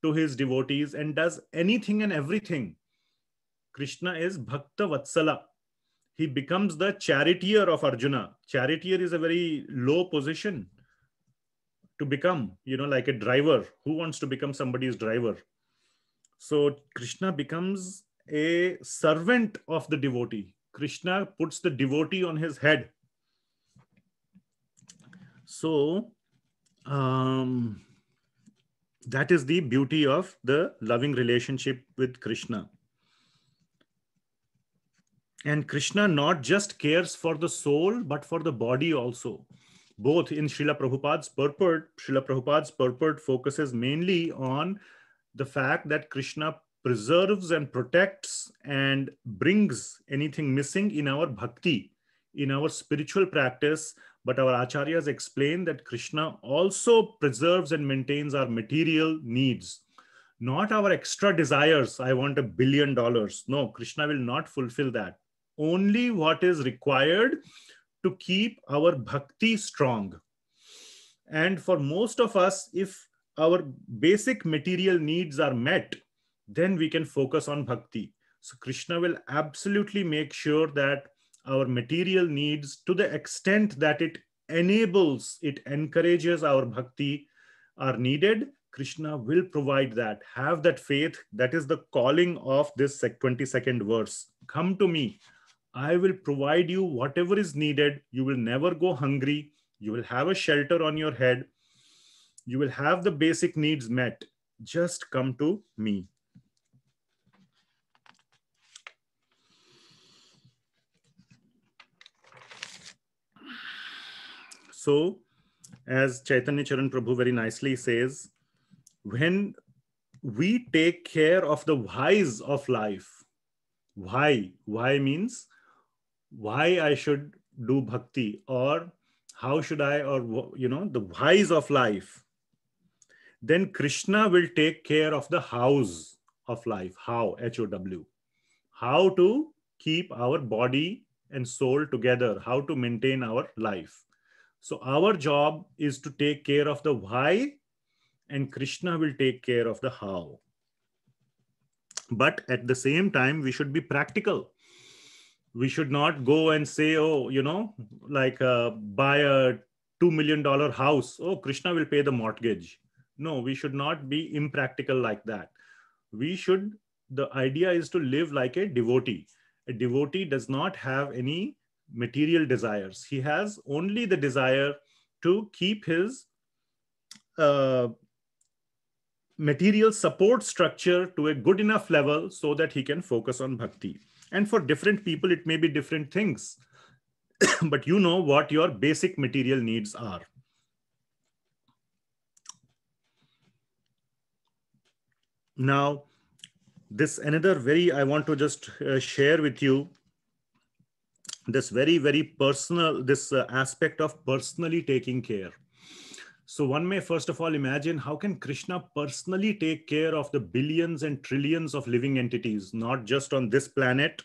to his devotees and does anything and everything. Krishna is Bhakta Vatsala. He becomes the charioteer of Arjuna. Charioteer is a very low position to become, you know, like a driver. Who wants to become somebody's driver? So Krishna becomes a servant of the devotee. Krishna puts the devotee on his head so um, that is the beauty of the loving relationship with Krishna. And Krishna not just cares for the soul, but for the body also. Both in Srila Prabhupada's purport, Srila Prabhupada's purport focuses mainly on the fact that Krishna preserves and protects and brings anything missing in our bhakti, in our spiritual practice but our acharyas explain that Krishna also preserves and maintains our material needs, not our extra desires. I want a billion dollars. No, Krishna will not fulfill that. Only what is required to keep our bhakti strong. And for most of us, if our basic material needs are met, then we can focus on bhakti. So Krishna will absolutely make sure that our material needs to the extent that it enables, it encourages our bhakti are needed, Krishna will provide that. Have that faith. That is the calling of this 22nd verse. Come to me. I will provide you whatever is needed. You will never go hungry. You will have a shelter on your head. You will have the basic needs met. Just come to me. So, as Chaitanya Charan Prabhu very nicely says, when we take care of the whys of life, why? Why means why I should do bhakti or how should I, or you know, the whys of life. Then Krishna will take care of the hows of life. How? H O W. How to keep our body and soul together, how to maintain our life. So our job is to take care of the why and Krishna will take care of the how. But at the same time, we should be practical. We should not go and say, oh, you know, like uh, buy a $2 million house. Oh, Krishna will pay the mortgage. No, we should not be impractical like that. We should, the idea is to live like a devotee. A devotee does not have any material desires. He has only the desire to keep his uh, material support structure to a good enough level so that he can focus on bhakti. And for different people, it may be different things, but you know what your basic material needs are. Now, this another very, I want to just uh, share with you this very very personal this uh, aspect of personally taking care so one may first of all imagine how can krishna personally take care of the billions and trillions of living entities not just on this planet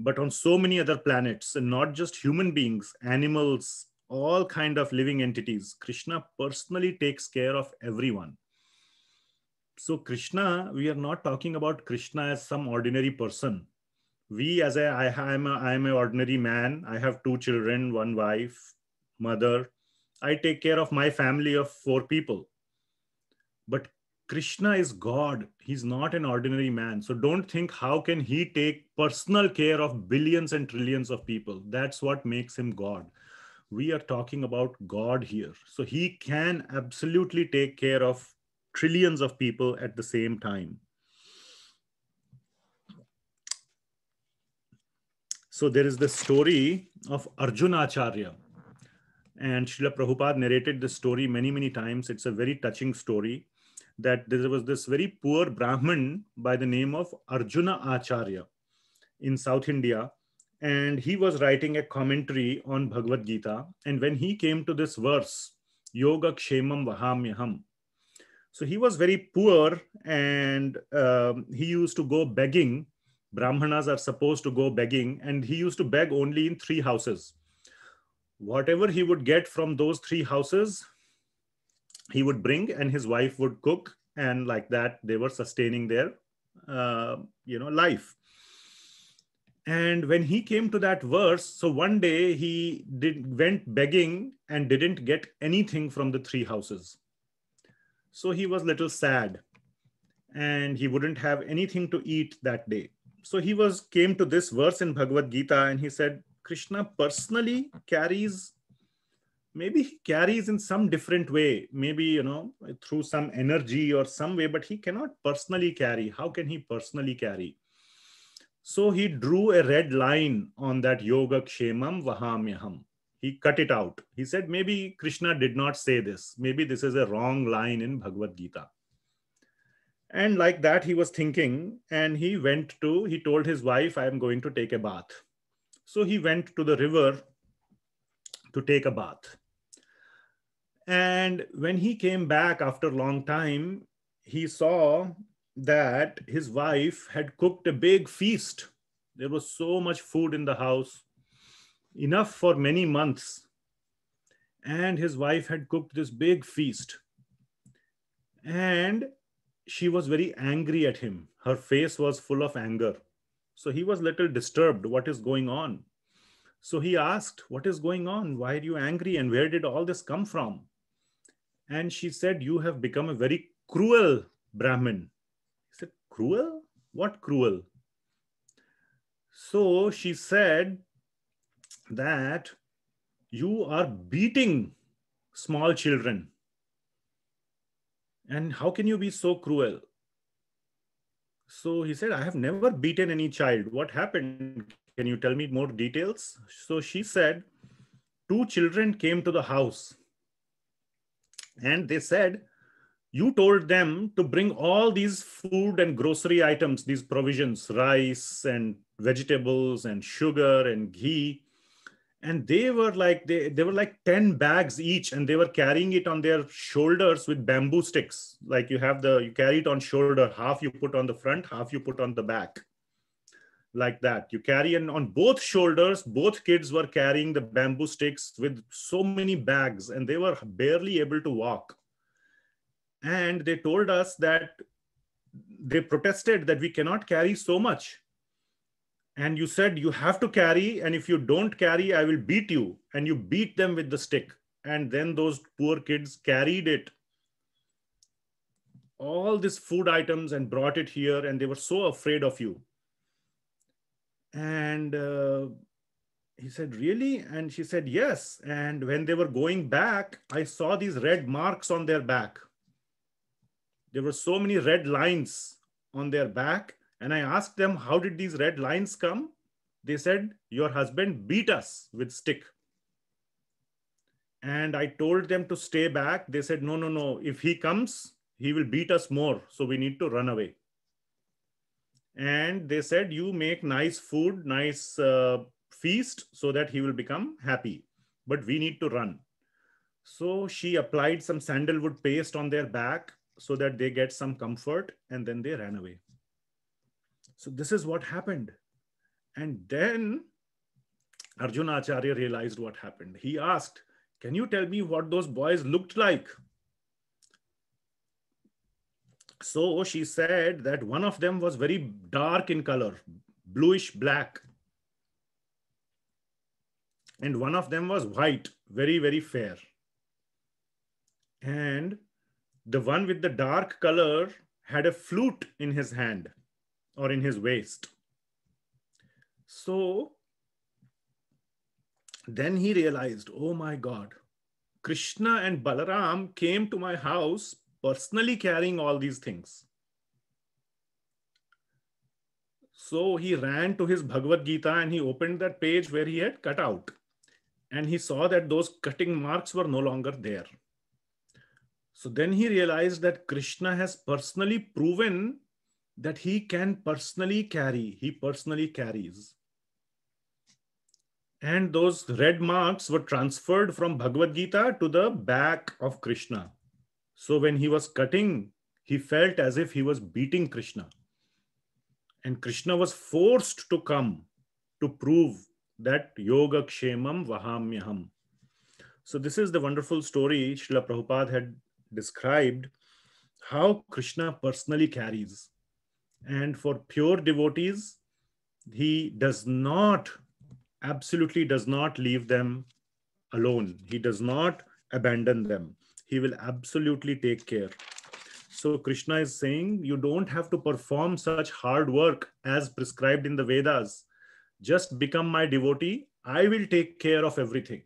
but on so many other planets and not just human beings animals all kind of living entities krishna personally takes care of everyone so krishna we are not talking about krishna as some ordinary person we as a I am i am an ordinary man. I have two children, one wife, mother. I take care of my family of four people. But Krishna is God. He's not an ordinary man. So don't think how can he take personal care of billions and trillions of people. That's what makes him God. We are talking about God here. So he can absolutely take care of trillions of people at the same time. So there is the story of Arjuna Acharya. And Srila Prabhupada narrated this story many, many times. It's a very touching story that there was this very poor Brahmin by the name of Arjuna Acharya in South India. And he was writing a commentary on Bhagavad Gita. And when he came to this verse, Yoga Kshemam Vahamyaham. So he was very poor and um, he used to go begging Brahmanas are supposed to go begging, and he used to beg only in three houses. Whatever he would get from those three houses, he would bring, and his wife would cook, and like that, they were sustaining their, uh, you know, life. And when he came to that verse, so one day he did went begging and didn't get anything from the three houses. So he was little sad, and he wouldn't have anything to eat that day so he was came to this verse in Bhagavad Gita and he said, Krishna personally carries, maybe he carries in some different way, maybe, you know, through some energy or some way, but he cannot personally carry. How can he personally carry? So he drew a red line on that Yoga Kshemam Vahamyaham. He cut it out. He said, maybe Krishna did not say this. Maybe this is a wrong line in Bhagavad Gita. And like that, he was thinking and he went to, he told his wife, I am going to take a bath. So he went to the river to take a bath. And when he came back after a long time, he saw that his wife had cooked a big feast. There was so much food in the house, enough for many months. And his wife had cooked this big feast. And she was very angry at him. Her face was full of anger. So he was little disturbed. What is going on? So he asked, What is going on? Why are you angry? And where did all this come from? And she said, You have become a very cruel Brahmin. He said, Cruel? What cruel? So she said that you are beating small children and how can you be so cruel? So he said, I have never beaten any child. What happened? Can you tell me more details? So she said, Two children came to the house and they said, You told them to bring all these food and grocery items, these provisions, rice and vegetables and sugar and ghee and they were like they, they were like 10 bags each and they were carrying it on their shoulders with bamboo sticks like you have the you carry it on shoulder half you put on the front half you put on the back like that you carry and on both shoulders both kids were carrying the bamboo sticks with so many bags and they were barely able to walk and they told us that they protested that we cannot carry so much and you said you have to carry and if you don't carry i will beat you and you beat them with the stick and then those poor kids carried it all these food items and brought it here and they were so afraid of you and uh, he said really and she said yes and when they were going back i saw these red marks on their back there were so many red lines on their back and I asked them, how did these red lines come? They said, your husband beat us with stick. And I told them to stay back. They said, no, no, no. If he comes, he will beat us more. So we need to run away. And they said, you make nice food, nice uh, feast so that he will become happy. But we need to run. So she applied some sandalwood paste on their back so that they get some comfort and then they ran away. So this is what happened. And then Arjuna Acharya realized what happened. He asked, Can you tell me what those boys looked like? So she said that one of them was very dark in color, bluish black. And one of them was white, very, very fair. And the one with the dark color had a flute in his hand or in his waist. So then he realized, oh my God, Krishna and Balaram came to my house personally carrying all these things. So he ran to his Bhagavad Gita and he opened that page where he had cut out. And he saw that those cutting marks were no longer there. So then he realized that Krishna has personally proven that he can personally carry, he personally carries. And those red marks were transferred from Bhagavad Gita to the back of Krishna. So when he was cutting, he felt as if he was beating Krishna. And Krishna was forced to come to prove that Yoga Kshemam Vahamyaham. So this is the wonderful story Srila Prabhupada had described how Krishna personally carries. And for pure devotees, he does not, absolutely does not leave them alone. He does not abandon them. He will absolutely take care. So Krishna is saying you don't have to perform such hard work as prescribed in the Vedas. Just become my devotee. I will take care of everything.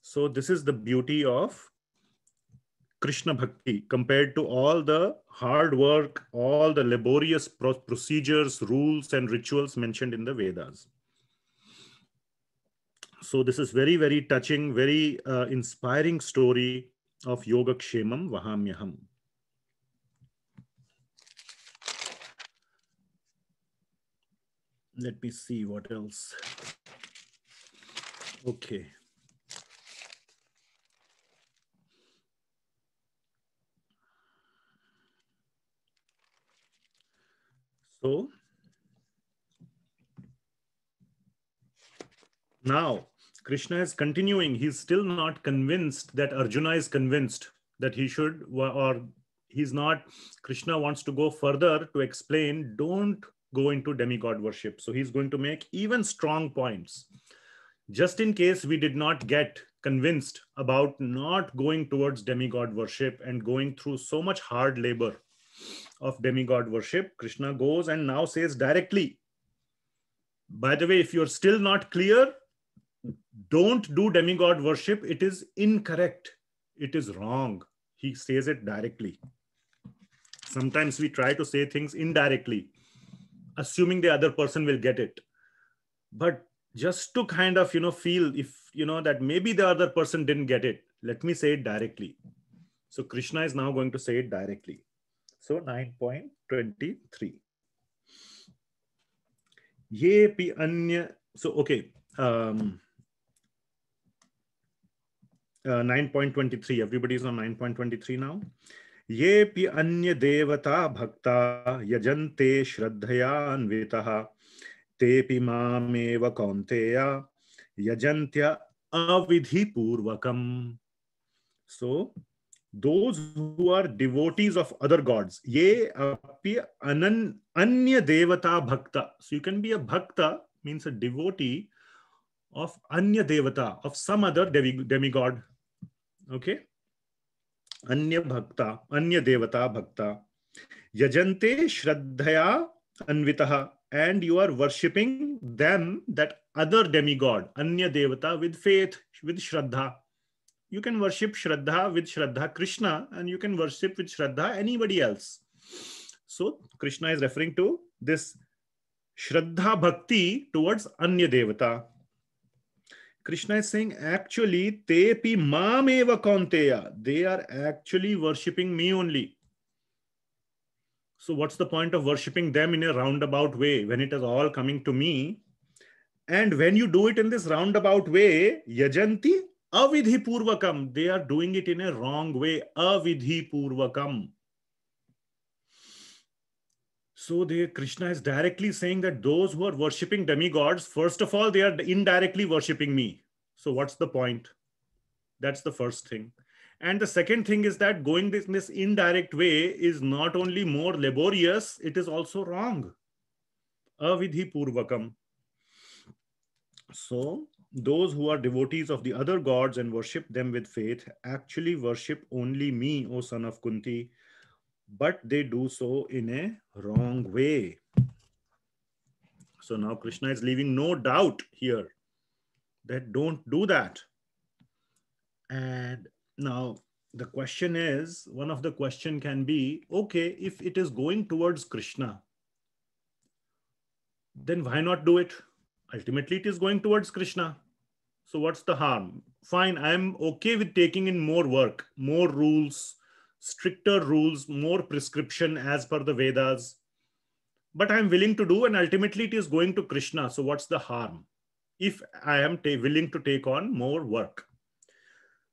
So this is the beauty of Krishna Bhakti compared to all the hard work, all the laborious procedures, rules, and rituals mentioned in the Vedas. So this is very, very touching, very uh, inspiring story of Yoga Kshemam Vahamyaham. Let me see what else. Okay. So now Krishna is continuing. He's still not convinced that Arjuna is convinced that he should, or he's not. Krishna wants to go further to explain don't go into demigod worship. So he's going to make even strong points. Just in case we did not get convinced about not going towards demigod worship and going through so much hard labor of demigod worship, Krishna goes and now says directly, by the way, if you're still not clear, don't do demigod worship. It is incorrect. It is wrong. He says it directly. Sometimes we try to say things indirectly, assuming the other person will get it. But just to kind of, you know, feel if, you know, that maybe the other person didn't get it, let me say it directly. So Krishna is now going to say it directly. so 9.23 ये भी अन्य so okay nine point twenty three everybody on nine point twenty three now ये भी अन्य देवता भक्ता यजन्ते श्रद्धयान्वितः तेपि मामेव कौन्तेया यजन्त्य अविधिपूर्वकम् so so, those who are devotees of other gods ye apya anan anya devata bhakta so you can be a bhakta means a devotee of anya devata of some other devi, demigod okay anya bhakta anya devata bhakta yajante shraddhaya anvitaha and you are worshipping them that other demigod anya devata with faith with shraddha you can worship Shraddha with Shraddha Krishna and you can worship with Shraddha anybody else. So Krishna is referring to this Shraddha Bhakti towards Anya Devata. Krishna is saying, actually, Tepi Mameva Kaunteya. They are actually worshipping me only. So, what's the point of worshipping them in a roundabout way when it is all coming to me? And when you do it in this roundabout way, Yajanti avidhi purvakam. They are doing it in a wrong way. Avidhi purvakam. So they, Krishna is directly saying that those who are worshipping demigods, first of all, they are indirectly worshipping me. So what's the point? That's the first thing. And the second thing is that going this, this indirect way is not only more laborious, it is also wrong. Avidhi purvakam. So those who are devotees of the other gods and worship them with faith actually worship only me, O son of Kunti, but they do so in a wrong way. So now Krishna is leaving no doubt here that don't do that. And now the question is one of the question can be okay if it is going towards krishna then why not do it ultimately it is going towards krishna so what's the harm fine i'm okay with taking in more work more rules stricter rules more prescription as per the vedas but i'm willing to do and ultimately it is going to krishna so what's the harm if i am willing to take on more work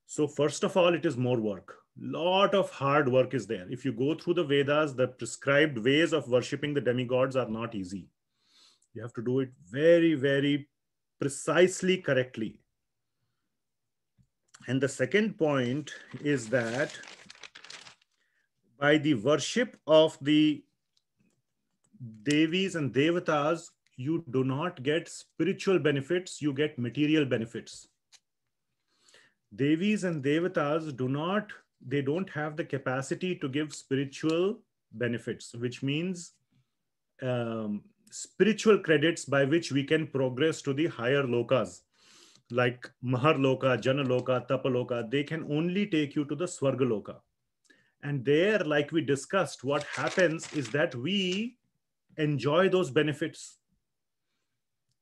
so first of all it is more work lot of hard work is there if you go through the vedas the prescribed ways of worshipping the demigods are not easy you have to do it very, very precisely correctly. And the second point is that by the worship of the devis and devatas, you do not get spiritual benefits, you get material benefits. Devis and devatas do not, they don't have the capacity to give spiritual benefits, which means um, spiritual credits by which we can progress to the higher lokas like Maharloka, Janaloka, Tapaloka, they can only take you to the Swargaloka. And there, like we discussed, what happens is that we enjoy those benefits.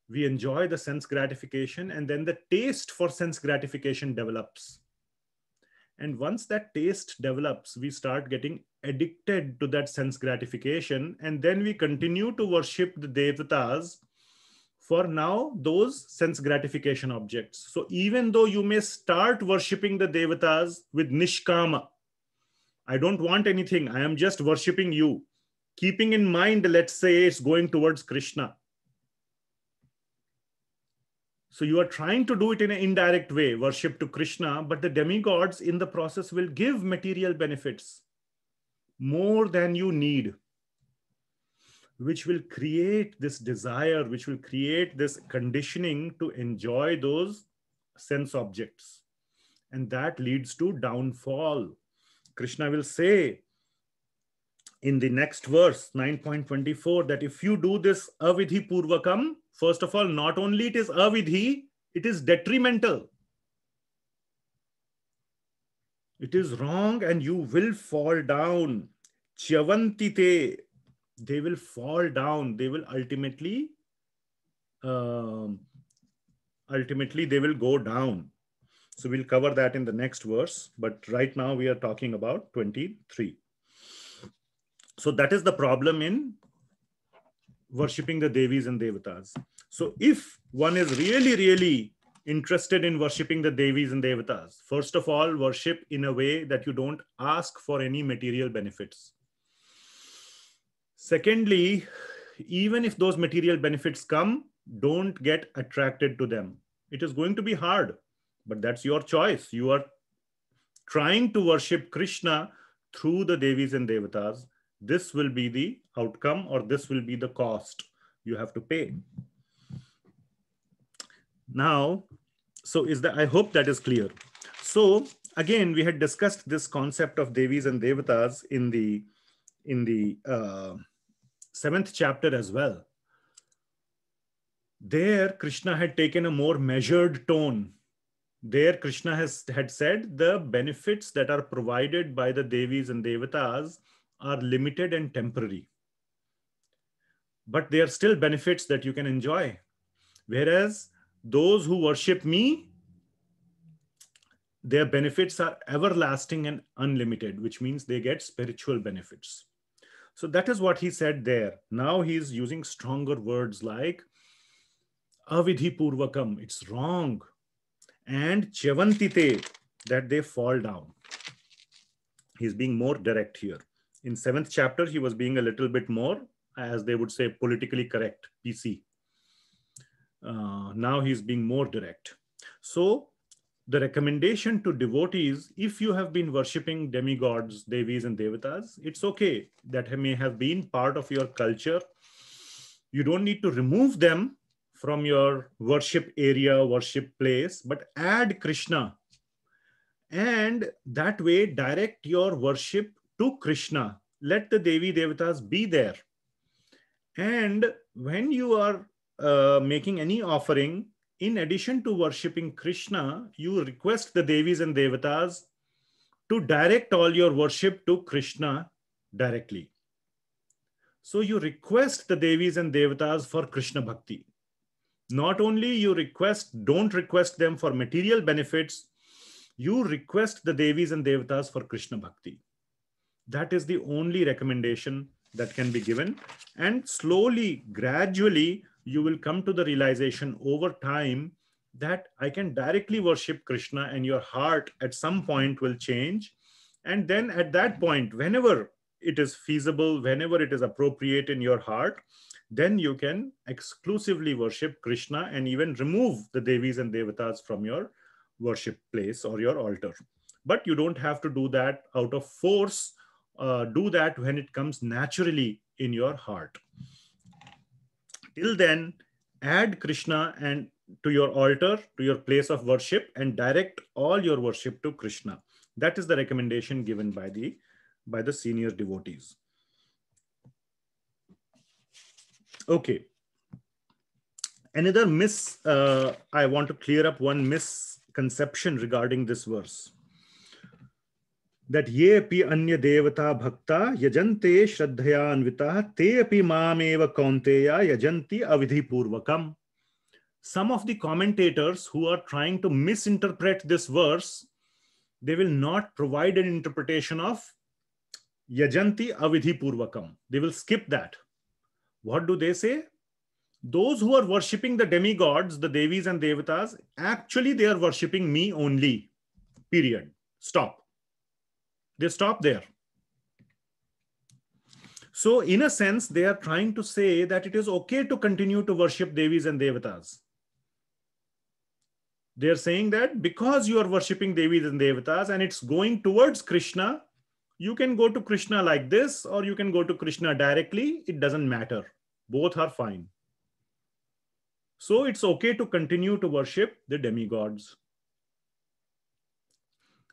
We enjoy the sense gratification, and then the taste for sense gratification develops. And once that taste develops, we start getting addicted to that sense gratification and then we continue to worship the devatas for now those sense gratification objects so even though you may start worshiping the devatas with nishkama i don't want anything i am just worshiping you keeping in mind let's say it's going towards krishna so you are trying to do it in an indirect way worship to krishna but the demigods in the process will give material benefits more than you need, which will create this desire, which will create this conditioning to enjoy those sense objects. And that leads to downfall. Krishna will say in the next verse, 9.24, that if you do this avidhi purvakam, first of all, not only it is avidhi, it is detrimental. It is wrong and you will fall down. Chavantite, they will fall down. They will ultimately, um, ultimately, they will go down. So we'll cover that in the next verse. But right now we are talking about 23. So that is the problem in worshipping the devis and devatas. So if one is really, really interested in worshipping the devis and devatas, first of all, worship in a way that you don't ask for any material benefits. Secondly, even if those material benefits come, don't get attracted to them. It is going to be hard, but that's your choice. You are trying to worship Krishna through the Devis and Devatas. This will be the outcome or this will be the cost you have to pay. Now, so is that, I hope that is clear. So again, we had discussed this concept of Devis and Devatas in the, in the, uh, seventh chapter as well, there Krishna had taken a more measured tone. There Krishna has had said the benefits that are provided by the devis and devatas are limited and temporary. But they are still benefits that you can enjoy. Whereas those who worship me, their benefits are everlasting and unlimited, which means they get spiritual benefits. So that is what he said there. Now he's using stronger words like purvakam." it's wrong, and chavantite, that they fall down. He's being more direct here. In seventh chapter, he was being a little bit more, as they would say, politically correct, PC. Uh, now he's being more direct. So the recommendation to devotees, if you have been worshipping demigods, devis and devatas, it's okay. That may have been part of your culture. You don't need to remove them from your worship area, worship place, but add Krishna. And that way, direct your worship to Krishna. Let the Devi Devatas be there. And when you are uh, making any offering, in addition to worshipping Krishna, you request the Devis and Devatas to direct all your worship to Krishna directly. So you request the Devis and Devatas for Krishna Bhakti. Not only you request, don't request them for material benefits, you request the Devis and Devatas for Krishna Bhakti. That is the only recommendation that can be given. And slowly, gradually, you will come to the realization over time that I can directly worship Krishna and your heart at some point will change. And then at that point, whenever it is feasible, whenever it is appropriate in your heart, then you can exclusively worship Krishna and even remove the Devis and Devatas from your worship place or your altar. But you don't have to do that out of force. Uh, do that when it comes naturally in your heart. Till then, add Krishna and to your altar, to your place of worship, and direct all your worship to Krishna. That is the recommendation given by the by the senior devotees. Okay. Another miss, uh, I want to clear up one misconception regarding this verse. That ये अन्य देवता भक्ता यजन्ते श्रद्धयान्विता ते अपि मामेव कौन्तेया यजन्ति अविधिपूर्वकम् some of the commentators who are trying to misinterpret this verse they will not provide an interpretation of यजन्ति अविधिपूर्वकम् they will skip that what do they say Those who are worshipping the demigods, the devis and devatas, actually they are worshipping me only. Period. Stop. They stop there. So in a sense, they are trying to say that it is okay to continue to worship Devis and Devatas. They are saying that because you are worshipping Devis and Devatas and it's going towards Krishna, you can go to Krishna like this or you can go to Krishna directly. It doesn't matter. Both are fine. So it's okay to continue to worship the demigods.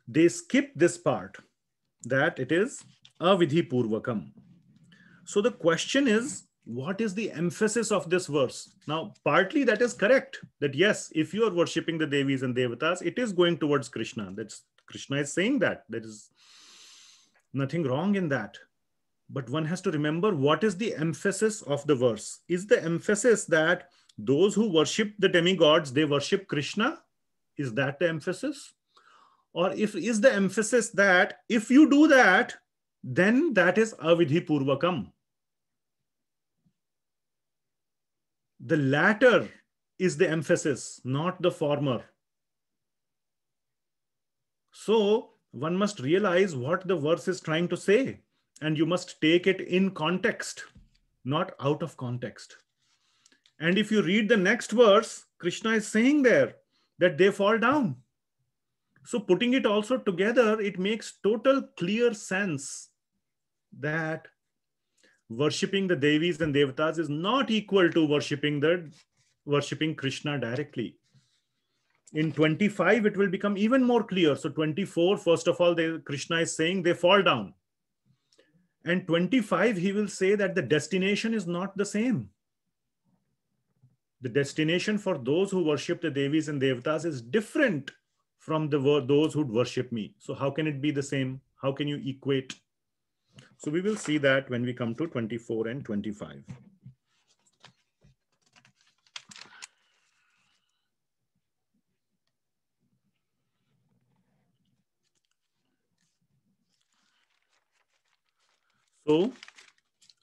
They skip this part that it is avidhi purvakam. So the question is, what is the emphasis of this verse? Now, partly that is correct that yes, if you are worshipping the Devis and Devatas, it is going towards Krishna. That's Krishna is saying that. There is nothing wrong in that. But one has to remember what is the emphasis of the verse? Is the emphasis that those who worship the demigods, they worship Krishna? Is that the emphasis? or if is the emphasis that if you do that, then that is avidhi purvakam. The latter is the emphasis, not the former. So one must realize what the verse is trying to say, and you must take it in context, not out of context. And if you read the next verse, Krishna is saying there that they fall down. So putting it also together, it makes total clear sense that worshipping the devis and devatas is not equal to worshipping the worshipping Krishna directly. In 25, it will become even more clear. So 24, first of all, they, Krishna is saying they fall down. And 25, he will say that the destination is not the same. The destination for those who worship the devis and devatas is different from the those who worship me. So how can it be the same? How can you equate? So we will see that when we come to 24 and 25. So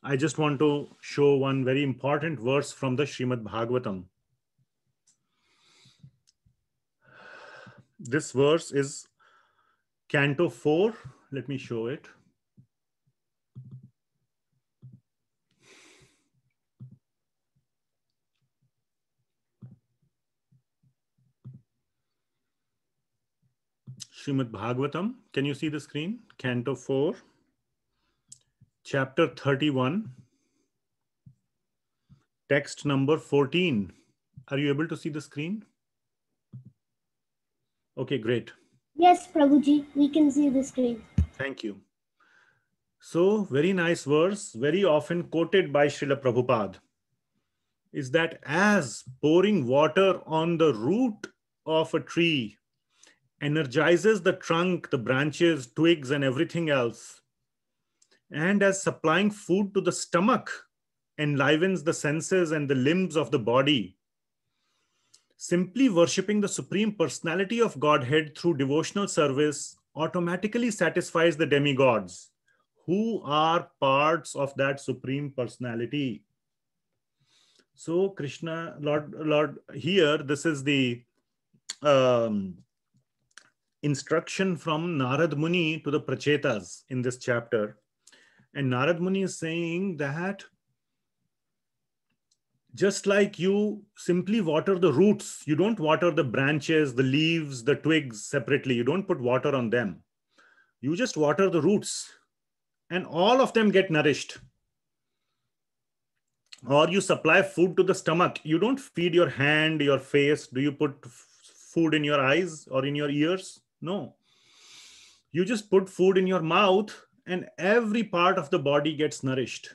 I just want to show one very important verse from the Shrimad Bhagavatam, this verse is Canto 4. Let me show it. Srimad Bhagavatam. Can you see the screen? Canto 4, chapter 31, text number 14. Are you able to see the screen? Okay, great. Yes, Prabhuji, we can see the screen. Thank you. So, very nice verse, very often quoted by Srila Prabhupada, is that as pouring water on the root of a tree energizes the trunk, the branches, twigs, and everything else, and as supplying food to the stomach enlivens the senses and the limbs of the body, simply worshiping the Supreme Personality of Godhead through devotional service automatically satisfies the demigods, who are parts of that Supreme Personality. So, Krishna, Lord, Lord, here, this is the um, instruction from Narad Muni to the Prachetas in this chapter. And Narad Muni is saying that just like you simply water the roots, you don't water the branches, the leaves, the twigs separately. You don't put water on them. You just water the roots, and all of them get nourished. Or you supply food to the stomach. You don't feed your hand, your face. Do you put food in your eyes or in your ears? No. You just put food in your mouth, and every part of the body gets nourished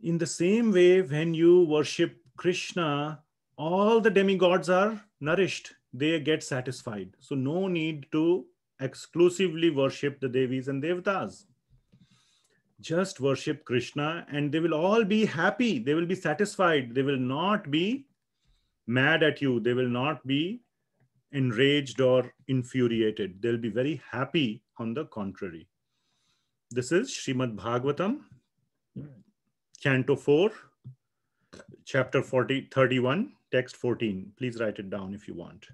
in the same way, when you worship Krishna, all the demigods are nourished, they get satisfied. So, no need to exclusively worship the Devis and Devtas. Just worship Krishna, and they will all be happy, they will be satisfied, they will not be mad at you, they will not be enraged or infuriated. They'll be very happy, on the contrary. This is Srimad Bhagavatam. Canto 4, chapter 40, 31, text 14. Please write it down if you want.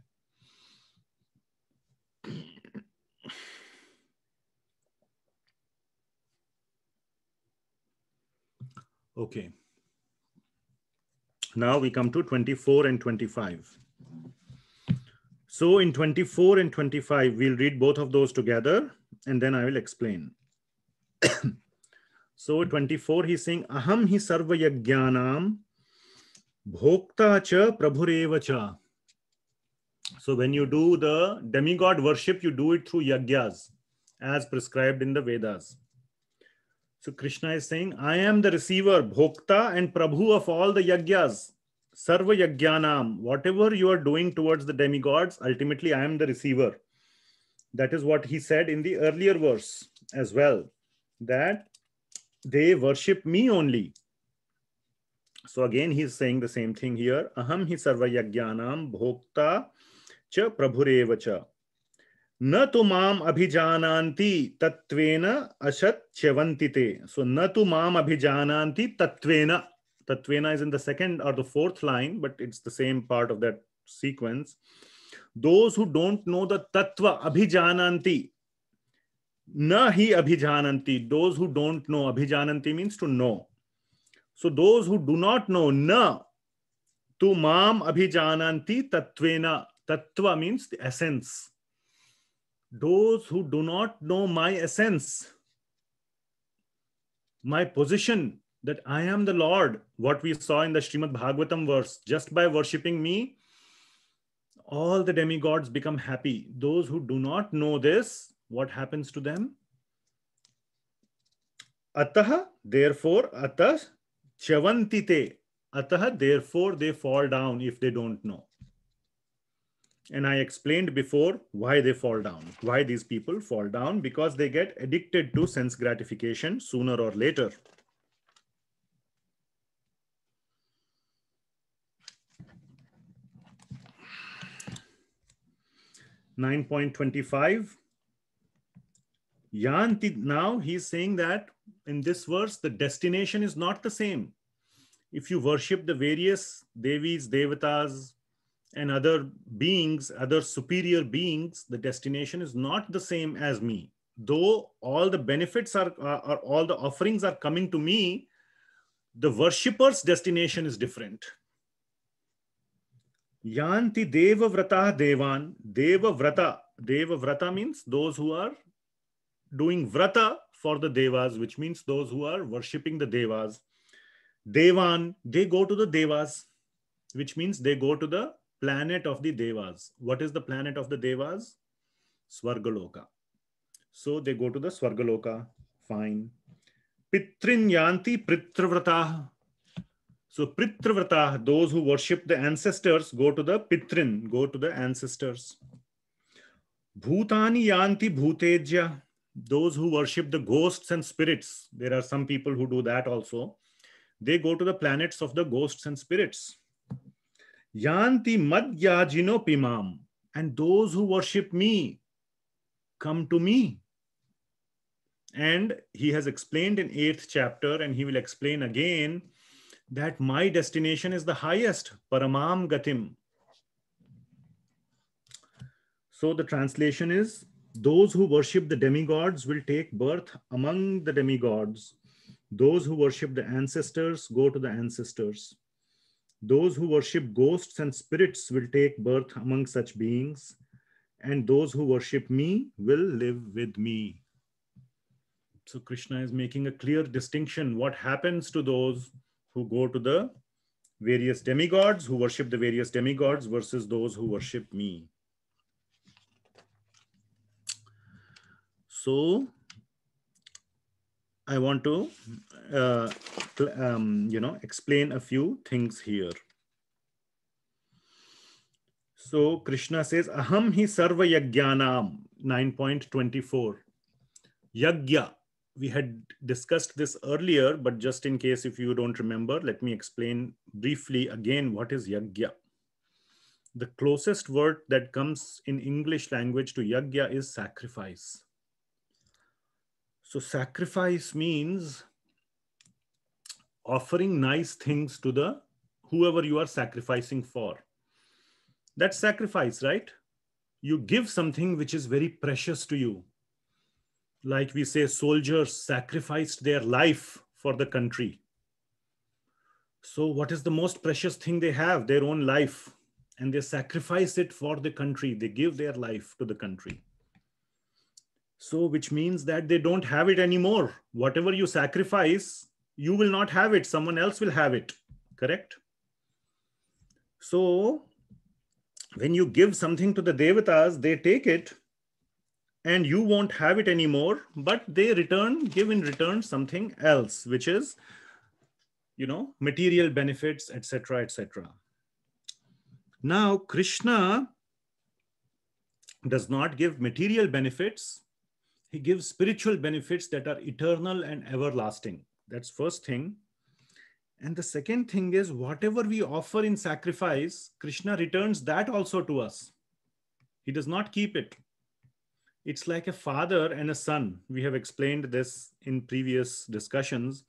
Okay. Now we come to 24 and 25. So in 24 and 25, we'll read both of those together and then I will explain. So 24, he's saying, Aham hi sarva yajnanam bhokta cha prabhureva cha. So when you do the demigod worship, you do it through yajnas as prescribed in the Vedas. So Krishna is saying, I am the receiver, bhokta and prabhu of all the yajnas. Sarva yajnanam, whatever you are doing towards the demigods, ultimately I am the receiver. That is what he said in the earlier verse as well, that they worship me only. So again, he's saying the same thing here. Aham hi sarva yajnanam bhokta cha prabhureva cha. Na tu maam abhijananti tatvena ashat chevantite. So na tu maam abhijananti tatvena. Tatvena is in the second or the fourth line, but it's the same part of that sequence. Those who don't know the tattva abhijananti, na hi abhijananti. Those who don't know, abhijananti means to know. So those who do not know, na tu mam abhijananti tatvena. Tatva means the essence. Those who do not know my essence, my position that I am the Lord, what we saw in the Srimad Bhagavatam verse, just by worshipping me, all the demigods become happy. Those who do not know this, what happens to them? Ataha, therefore, atas chavantite. Ataha, therefore, they fall down if they don't know. And I explained before why they fall down, why these people fall down, because they get addicted to sense gratification sooner or later. Nine point twenty-five. Yanti, now he's saying that in this verse, the destination is not the same. If you worship the various devis, devatas, and other beings, other superior beings, the destination is not the same as me. Though all the benefits are, are, are all the offerings are coming to me, the worshipper's destination is different. Yanti Deva Vrata Devan. Deva Vrata. Deva Vrata means those who are doing vrata for the devas, which means those who are worshipping the devas. Devan, they go to the devas, which means they go to the planet of the devas. What is the planet of the devas? Swargaloka. So they go to the Swargaloka. Fine. Pitrinyanti Pritravrata. So Pritravrata, those who worship the ancestors, go to the Pitrin, go to the ancestors. Bhutani Yanti Bhutejya those who worship the ghosts and spirits, there are some people who do that also, they go to the planets of the ghosts and spirits. Yanti madhyajino pimam. And those who worship me come to me. And he has explained in eighth chapter, and he will explain again that my destination is the highest, paramam gatim. So the translation is those who worship the demigods will take birth among the demigods. Those who worship the ancestors go to the ancestors. Those who worship ghosts and spirits will take birth among such beings. And those who worship me will live with me. So Krishna is making a clear distinction what happens to those who go to the various demigods, who worship the various demigods, versus those who worship me. So I want to, uh, um, you know, explain a few things here. So Krishna says, Aham hi sarva yajnanam, 9.24. Yajna, we had discussed this earlier, but just in case if you don't remember, let me explain briefly again what is yajna. The closest word that comes in English language to yajna is sacrifice. So sacrifice means offering nice things to the whoever you are sacrificing for. That's sacrifice, right? You give something which is very precious to you. Like we say, soldiers sacrificed their life for the country. So, what is the most precious thing they have? Their own life. And they sacrifice it for the country. They give their life to the country. So, which means that they don't have it anymore. Whatever you sacrifice, you will not have it. Someone else will have it. Correct? So, when you give something to the devatas, they take it and you won't have it anymore, but they return, give in return something else, which is, you know, material benefits, etc., etc. Now, Krishna does not give material benefits, he gives spiritual benefits that are eternal and everlasting. That's first thing. And the second thing is whatever we offer in sacrifice, Krishna returns that also to us. He does not keep it. It's like a father and a son. We have explained this in previous discussions.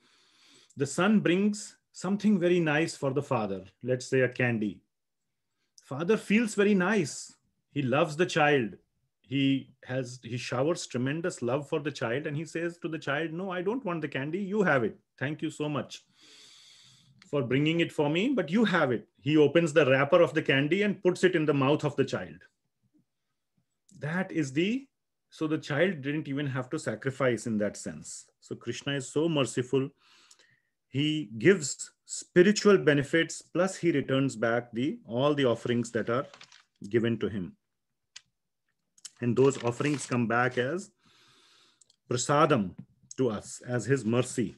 The son brings something very nice for the father, let's say a candy. Father feels very nice. He loves the child he has he showers tremendous love for the child and he says to the child no i don't want the candy you have it thank you so much for bringing it for me but you have it he opens the wrapper of the candy and puts it in the mouth of the child that is the so the child didn't even have to sacrifice in that sense so krishna is so merciful he gives spiritual benefits plus he returns back the all the offerings that are given to him and those offerings come back as prasadam to us, as his mercy.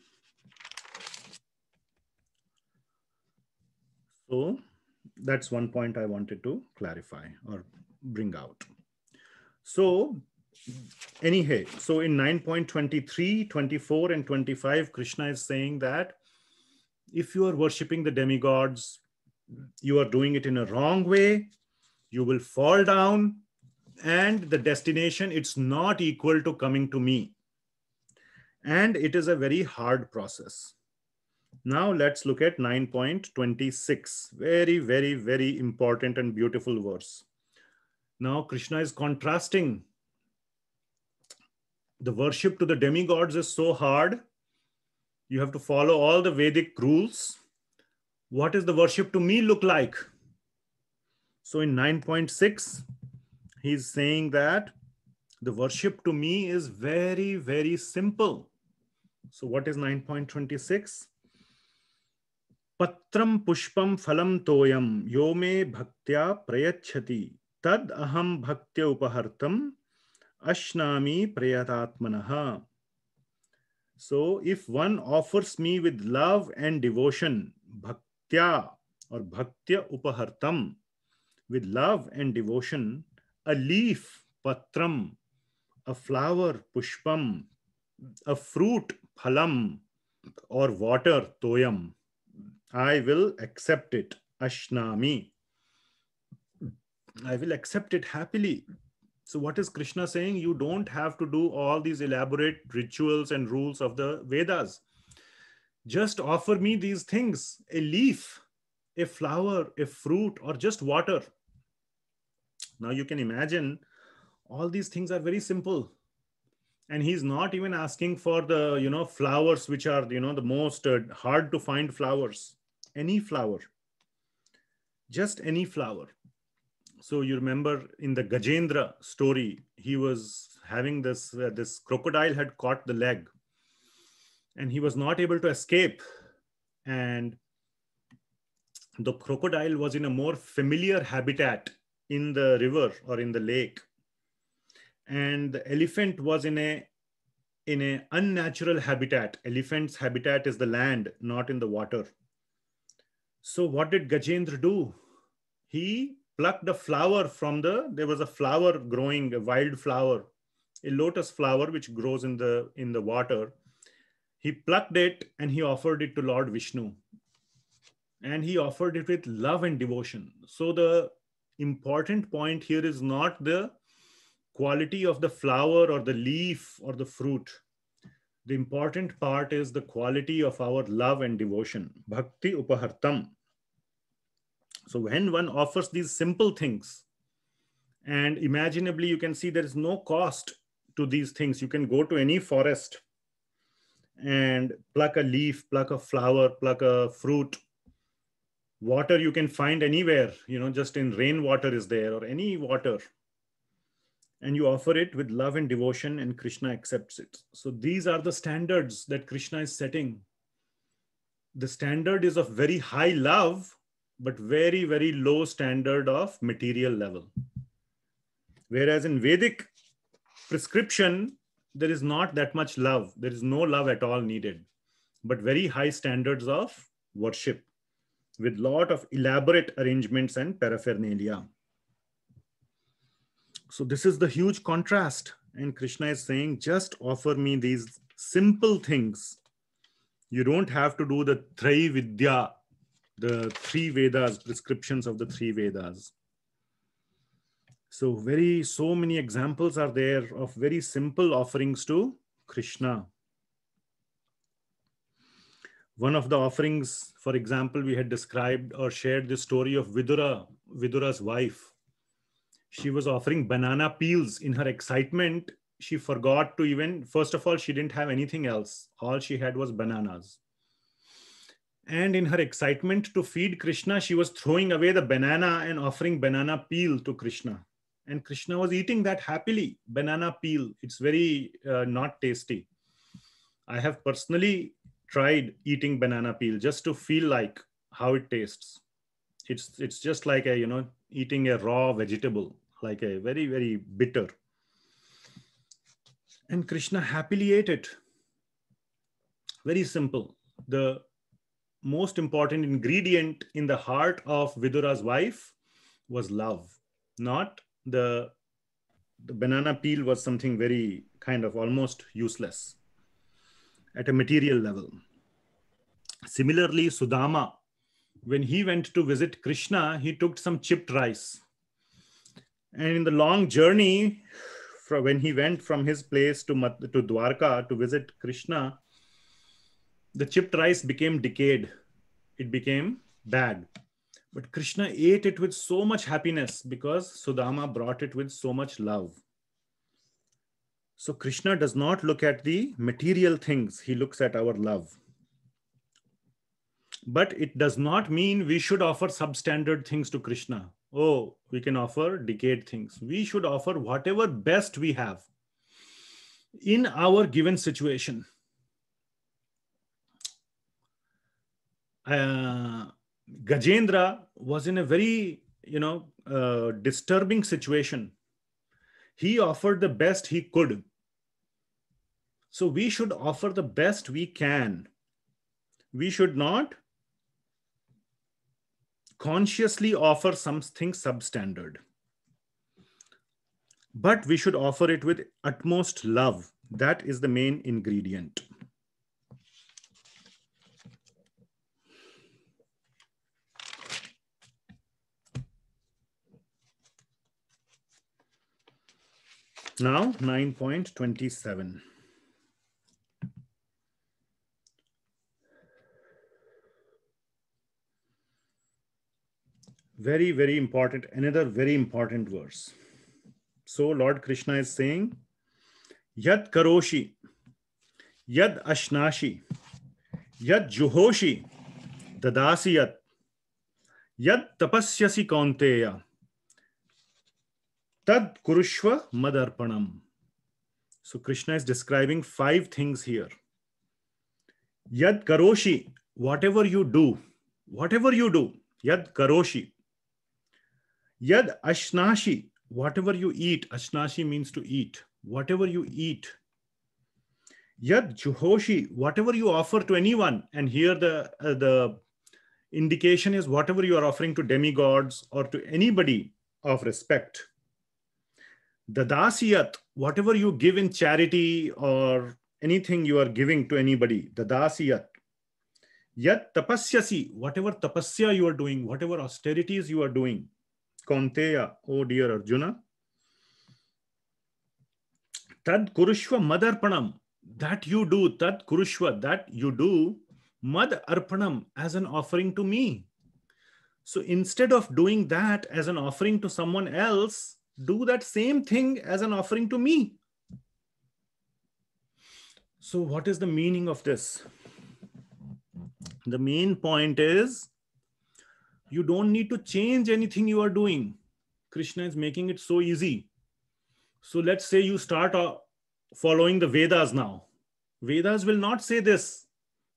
So that's one point I wanted to clarify or bring out. So anyhow, so in 9.23, 24 and 25, Krishna is saying that if you are worshipping the demigods, you are doing it in a wrong way, you will fall down, and the destination, it's not equal to coming to me. And it is a very hard process. Now let's look at 9.26. Very, very, very important and beautiful verse. Now Krishna is contrasting. The worship to the demigods is so hard. You have to follow all the Vedic rules. What is the worship to me look like? So in 9.6, he's saying that the worship to me is very, very simple. So what is 9.26? Patram pushpam phalam toyam yome bhaktya prayachati tad aham bhaktya upahartam ashnami prayatatmanaha. So if one offers me with love and devotion, bhaktya or bhaktya upahartam, with love and devotion, a leaf, patram, a flower, pushpam, a fruit, phalam, or water, toyam. I will accept it, ashnami. I will accept it happily. So, what is Krishna saying? You don't have to do all these elaborate rituals and rules of the Vedas. Just offer me these things a leaf, a flower, a fruit, or just water. Now you can imagine all these things are very simple. And he's not even asking for the, you know, flowers, which are, you know, the most uh, hard to find flowers, any flower, just any flower. So you remember in the Gajendra story, he was having this, uh, this crocodile had caught the leg and he was not able to escape. And the crocodile was in a more familiar habitat in the river or in the lake. And the elephant was in a in a unnatural habitat. Elephant's habitat is the land, not in the water. So what did Gajendra do? He plucked a flower from the, there was a flower growing, a wild flower, a lotus flower which grows in the, in the water. He plucked it and he offered it to Lord Vishnu. And he offered it with love and devotion. So the important point here is not the quality of the flower or the leaf or the fruit. The important part is the quality of our love and devotion. Bhakti upahartam. So when one offers these simple things, and imaginably you can see there is no cost to these things. You can go to any forest and pluck a leaf, pluck a flower, pluck a fruit, water you can find anywhere you know just in rainwater is there or any water and you offer it with love and devotion and krishna accepts it so these are the standards that krishna is setting the standard is of very high love but very very low standard of material level whereas in vedic prescription there is not that much love there is no love at all needed but very high standards of worship with lot of elaborate arrangements and paraphernalia. So this is the huge contrast. And Krishna is saying, just offer me these simple things. You don't have to do the three Vidya, the three Vedas, prescriptions of the three Vedas. So very, so many examples are there of very simple offerings to Krishna one of the offerings, for example, we had described or shared the story of Vidura, Vidura's wife. She was offering banana peels in her excitement. She forgot to even, first of all, she didn't have anything else. All she had was bananas. And in her excitement to feed Krishna, she was throwing away the banana and offering banana peel to Krishna. And Krishna was eating that happily banana peel. It's very uh, not tasty. I have personally tried eating banana peel just to feel like how it tastes. It's it's just like a you know eating a raw vegetable, like a very very bitter. And Krishna happily ate it. Very simple. The most important ingredient in the heart of Vidura's wife was love, not the the banana peel was something very kind of almost useless at a material level. Similarly, Sudama, when he went to visit Krishna, he took some chipped rice. And in the long journey, from when he went from his place to, to Dwarka to visit Krishna, the chipped rice became decayed. It became bad. But Krishna ate it with so much happiness because Sudama brought it with so much love. So Krishna does not look at the material things, he looks at our love. But it does not mean we should offer substandard things to Krishna. Oh, we can offer decayed things. We should offer whatever best we have in our given situation. Uh, Gajendra was in a very, you know, uh, disturbing situation he offered the best he could. So we should offer the best we can. We should not consciously offer something substandard. But we should offer it with utmost love. That is the main ingredient. Now 9.27. Very, very important, another very important verse. So Lord Krishna is saying, Yad Karoshi, Yad Ashnashi, Yad Juhoshi, Dadasi Yad, Yad Tapasyasi Kaunteya, Tad Kurushva Madarpanam. So Krishna is describing five things here. Yad Karoshi, whatever you do, whatever you do, Yad Karoshi. Yad Ashnashi, whatever you eat, Ashnashi means to eat, whatever you eat. Yad Juhoshi, whatever you offer to anyone, and here the, uh, the indication is whatever you are offering to demigods or to anybody of respect the dasiyat, whatever you give in charity or anything you are giving to anybody, the dasiyat, yat tapasyasi, whatever tapasya you are doing, whatever austerities you are doing, Kaunteya, oh dear Arjuna, tad kurushva madarpanam, that you do, tad kurushva, that you do, mad arpanam, as an offering to me. So instead of doing that as an offering to someone else, do that same thing as an offering to me. So, what is the meaning of this? The main point is you don't need to change anything you are doing. Krishna is making it so easy. So, let's say you start following the Vedas now. Vedas will not say this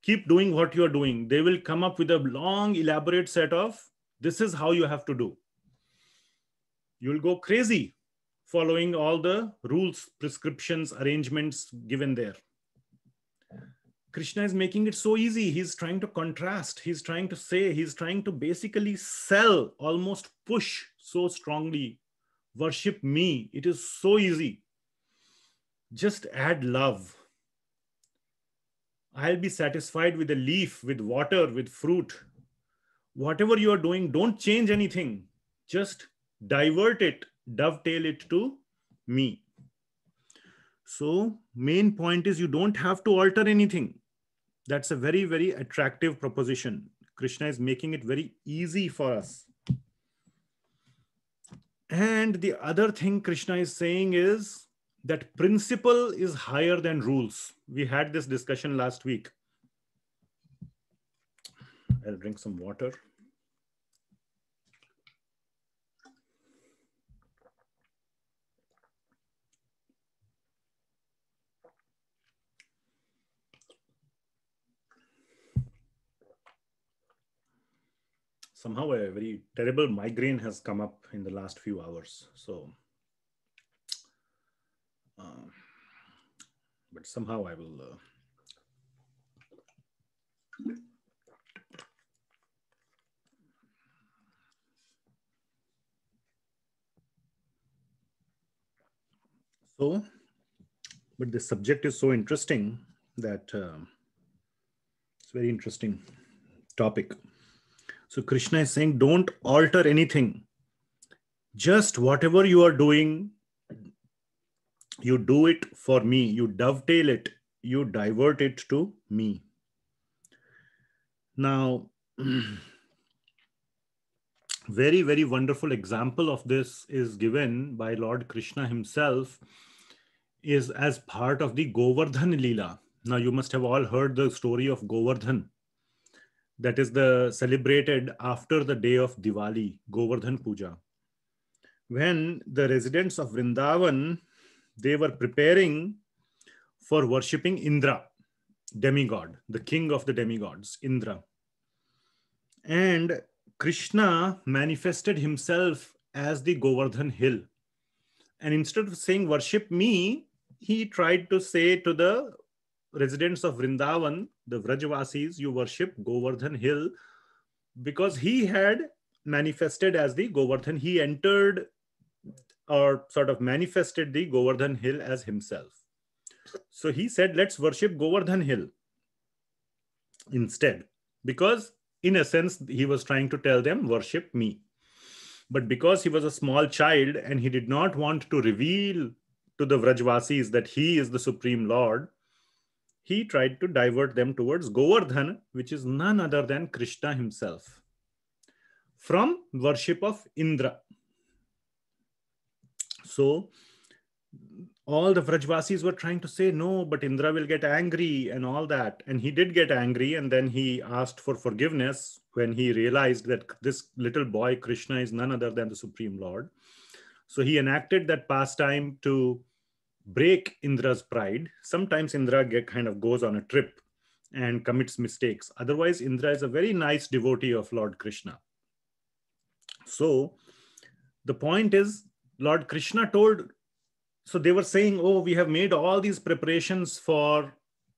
keep doing what you are doing. They will come up with a long, elaborate set of this is how you have to do you'll go crazy following all the rules, prescriptions, arrangements given there. Krishna is making it so easy. He's trying to contrast, he's trying to say, he's trying to basically sell, almost push so strongly. Worship me. It is so easy. Just add love. I'll be satisfied with a leaf, with water, with fruit. Whatever you are doing, don't change anything. Just divert it, dovetail it to me. So main point is you don't have to alter anything. That's a very, very attractive proposition. Krishna is making it very easy for us. And the other thing Krishna is saying is that principle is higher than rules. We had this discussion last week. I'll drink some water. somehow a very terrible migraine has come up in the last few hours. So, um, but somehow I will. Uh... So, but the subject is so interesting that uh, it's very interesting topic. So Krishna is saying, don't alter anything. Just whatever you are doing, you do it for me. You dovetail it. You divert it to me. Now, very, very wonderful example of this is given by Lord Krishna himself is as part of the Govardhan Lila. Now, you must have all heard the story of Govardhan that is the celebrated after the day of Diwali, Govardhan Puja. When the residents of Vrindavan, they were preparing for worshipping Indra, demigod, the king of the demigods, Indra. And Krishna manifested himself as the Govardhan hill. And instead of saying, worship me, he tried to say to the residents of Vrindavan, the Vrajavasis, you worship Govardhan Hill because he had manifested as the Govardhan. He entered or sort of manifested the Govardhan Hill as himself. So he said, let's worship Govardhan Hill instead, because in a sense, he was trying to tell them, worship me. But because he was a small child and he did not want to reveal to the Vrajvasis that he is the Supreme Lord, he tried to divert them towards Govardhan, which is none other than Krishna himself, from worship of Indra. So all the Vrajvasis were trying to say, no, but Indra will get angry and all that. And he did get angry, and then he asked for forgiveness when he realized that this little boy, Krishna, is none other than the Supreme Lord. So he enacted that pastime to break Indra's pride, sometimes Indra get, kind of goes on a trip and commits mistakes. Otherwise, Indra is a very nice devotee of Lord Krishna. So the point is, Lord Krishna told, so they were saying, oh, we have made all these preparations for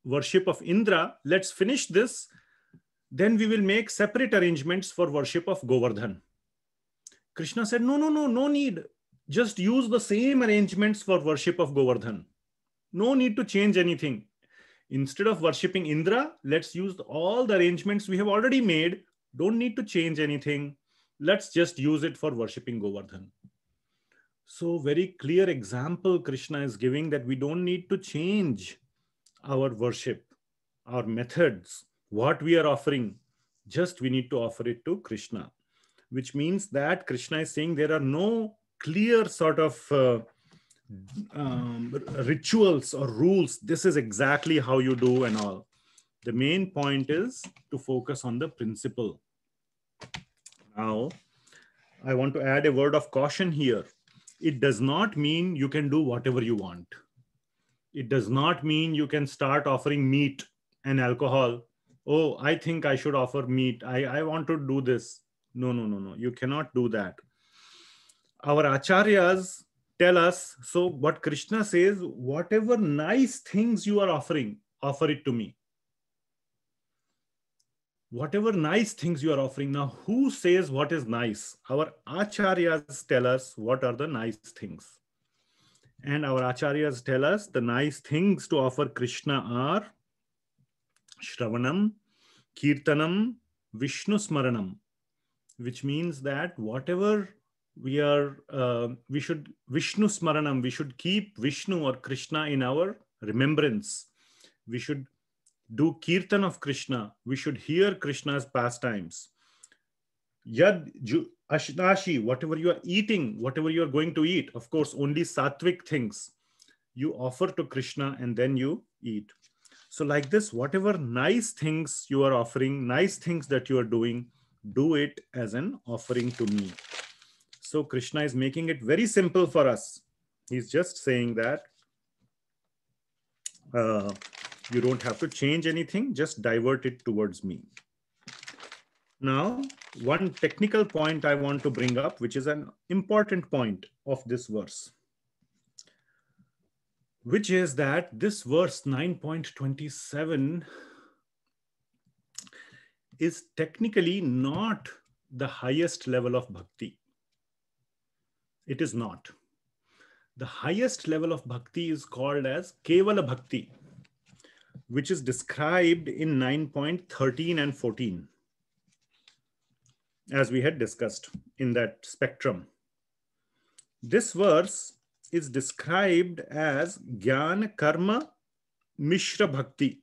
worship of Indra. Let's finish this. Then we will make separate arrangements for worship of Govardhan. Krishna said, no, no, no, no need just use the same arrangements for worship of Govardhan. No need to change anything. Instead of worshipping Indra, let's use all the arrangements we have already made. Don't need to change anything. Let's just use it for worshipping Govardhan. So very clear example Krishna is giving that we don't need to change our worship, our methods, what we are offering. Just we need to offer it to Krishna, which means that Krishna is saying there are no clear sort of uh, um, rituals or rules. This is exactly how you do and all. The main point is to focus on the principle. Now, I want to add a word of caution here. It does not mean you can do whatever you want. It does not mean you can start offering meat and alcohol. Oh, I think I should offer meat. I, I want to do this. No, no, no, no. You cannot do that our acharyas tell us so what krishna says whatever nice things you are offering offer it to me whatever nice things you are offering now who says what is nice our acharyas tell us what are the nice things and our acharyas tell us the nice things to offer krishna are shravanam kirtanam vishnu smaranam which means that whatever we are uh, we should Vishnu Smaranam. We should keep Vishnu or Krishna in our remembrance. We should do kirtan of Krishna. We should hear Krishna's pastimes. Yad ashnashi, whatever you are eating, whatever you are going to eat, of course, only sattvic things you offer to Krishna and then you eat. So, like this, whatever nice things you are offering, nice things that you are doing, do it as an offering to me. So Krishna is making it very simple for us. He's just saying that uh, you don't have to change anything, just divert it towards me. Now, one technical point I want to bring up, which is an important point of this verse, which is that this verse 9.27 is technically not the highest level of bhakti. It is not. The highest level of bhakti is called as Kevala Bhakti, which is described in 9.13 and 14, as we had discussed in that spectrum. This verse is described as Gyan Karma Mishra Bhakti.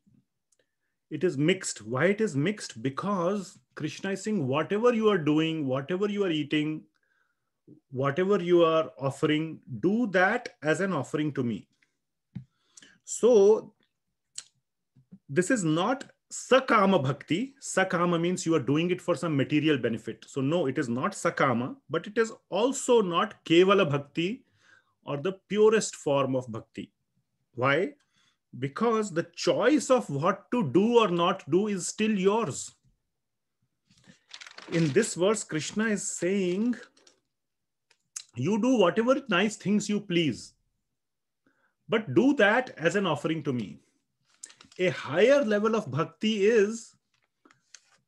It is mixed. Why it is mixed? Because Krishna is saying, whatever you are doing, whatever you are eating, whatever you are offering, do that as an offering to me. So this is not sakama bhakti. Sakama means you are doing it for some material benefit. So no, it is not sakama, but it is also not kevala bhakti or the purest form of bhakti. Why? Because the choice of what to do or not do is still yours. In this verse, Krishna is saying, you do whatever nice things you please, but do that as an offering to me. A higher level of bhakti is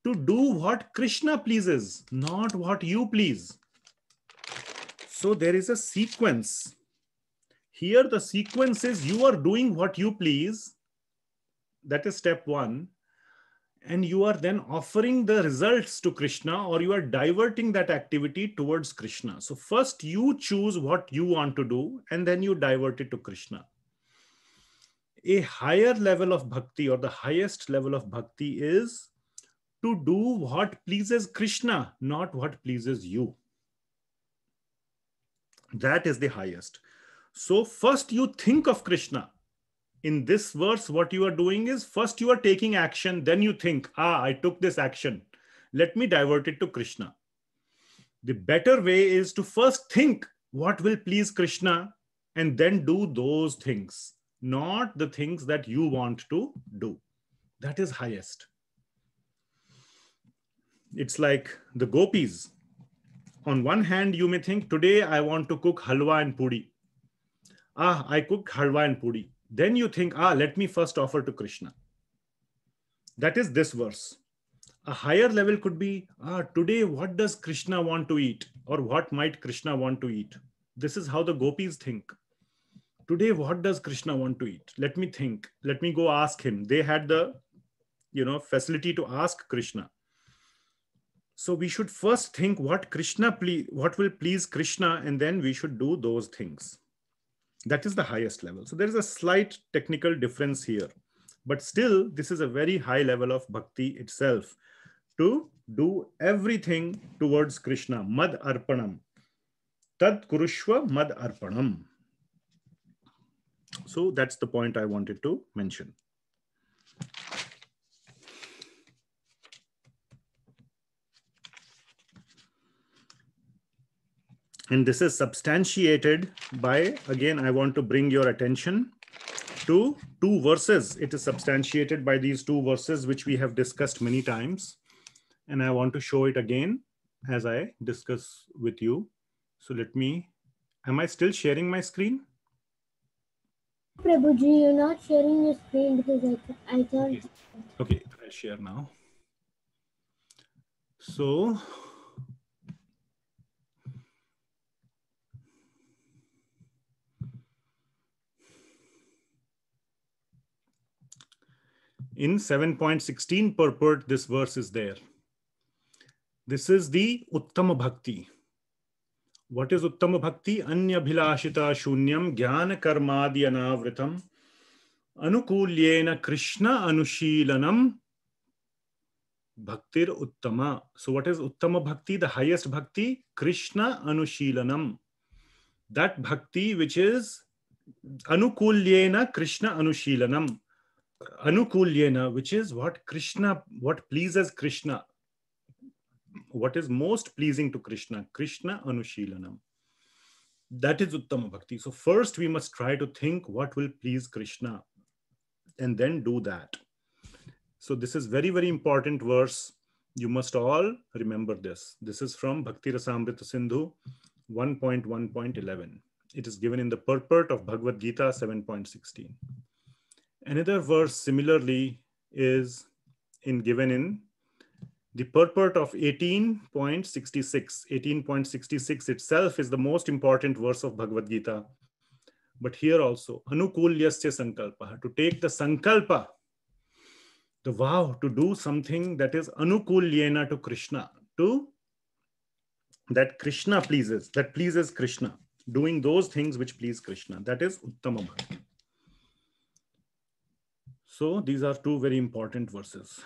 to do what Krishna pleases, not what you please. So there is a sequence. Here, the sequence is you are doing what you please. That is step one and you are then offering the results to Krishna or you are diverting that activity towards Krishna. So, first you choose what you want to do and then you divert it to Krishna. A higher level of bhakti or the highest level of bhakti is to do what pleases Krishna, not what pleases you. That is the highest. So, first you think of Krishna in this verse, what you are doing is first you are taking action, then you think, ah, I took this action. Let me divert it to Krishna. The better way is to first think what will please Krishna and then do those things, not the things that you want to do. That is highest. It's like the gopis. On one hand, you may think, today I want to cook halwa and puri. Ah, I cook halwa and puri then you think, ah, let me first offer to Krishna. That is this verse. A higher level could be, ah, today, what does Krishna want to eat? Or what might Krishna want to eat? This is how the gopis think. Today, what does Krishna want to eat? Let me think. Let me go ask him. They had the, you know, facility to ask Krishna. So we should first think what Krishna ple- what will please Krishna, and then we should do those things. That is the highest level. So there is a slight technical difference here, but still this is a very high level of bhakti itself to do everything towards Krishna, mad arpanam. Tad kurushva mad arpanam. So that's the point I wanted to mention. And this is substantiated by, again, I want to bring your attention to two verses. It is substantiated by these two verses, which we have discussed many times. And I want to show it again as I discuss with you. So let me, am I still sharing my screen? Prabhuji, you're not sharing your screen because I, I thought. Okay, okay i share now. So in 7.16 purport, this verse is there. This is the Uttama Bhakti. What is Uttama Bhakti? Bhilashita shunyam jnana karmadi anavritam anukulyena krishna anushilanam bhaktir uttama. So what is Uttama Bhakti? The highest Bhakti? Krishna anushilanam. That Bhakti which is anukulyena krishna anushilanam anukulyena, which is what Krishna, what pleases Krishna, what is most pleasing to Krishna, Krishna anushilanam. That is Uttama Bhakti. So first we must try to think what will please Krishna and then do that. So this is very, very important verse. You must all remember this. This is from Bhakti Rasamrita Sindhu 1.1.11. It is given in the purport of Bhagavad Gita 7.16. Another verse similarly is in given in the purport of 18.66. 18.66 itself is the most important verse of Bhagavad Gita. But here also, Anukulyasya Sankalpa, to take the Sankalpa, the vow to do something that is Anukulyena to Krishna, to that Krishna pleases, that pleases Krishna, doing those things which please Krishna. That is Uttama Bhakti. So these are two very important verses.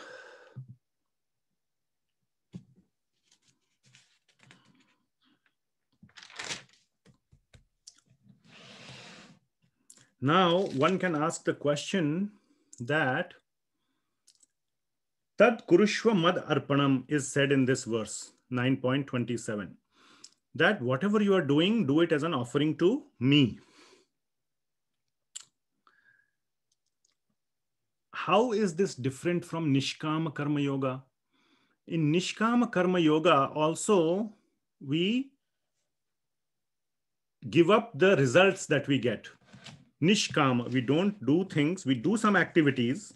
Now one can ask the question that Tad Kurushva Mad Arpanam is said in this verse 9.27 that whatever you are doing, do it as an offering to me. how is this different from Nishkama Karma Yoga? In Nishkama Karma Yoga, also we give up the results that we get. Nishkama, we don't do things, we do some activities,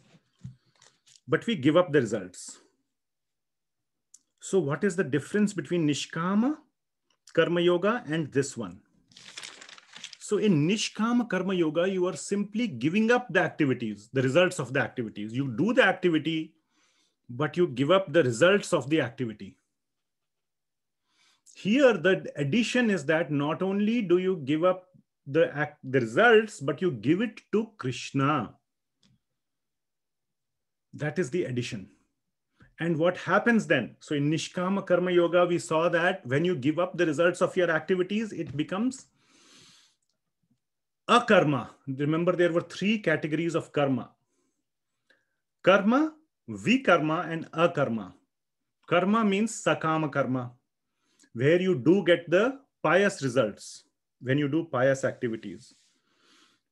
but we give up the results. So, what is the difference between Nishkama Karma Yoga and this one? So in Nishkama Karma Yoga, you are simply giving up the activities, the results of the activities. You do the activity, but you give up the results of the activity. Here, the addition is that not only do you give up the, act, the results, but you give it to Krishna. That is the addition. And what happens then? So in Nishkama Karma Yoga, we saw that when you give up the results of your activities, it becomes a karma. Remember, there were three categories of karma karma, vikarma, and akarma. Karma means sakama karma, where you do get the pious results when you do pious activities.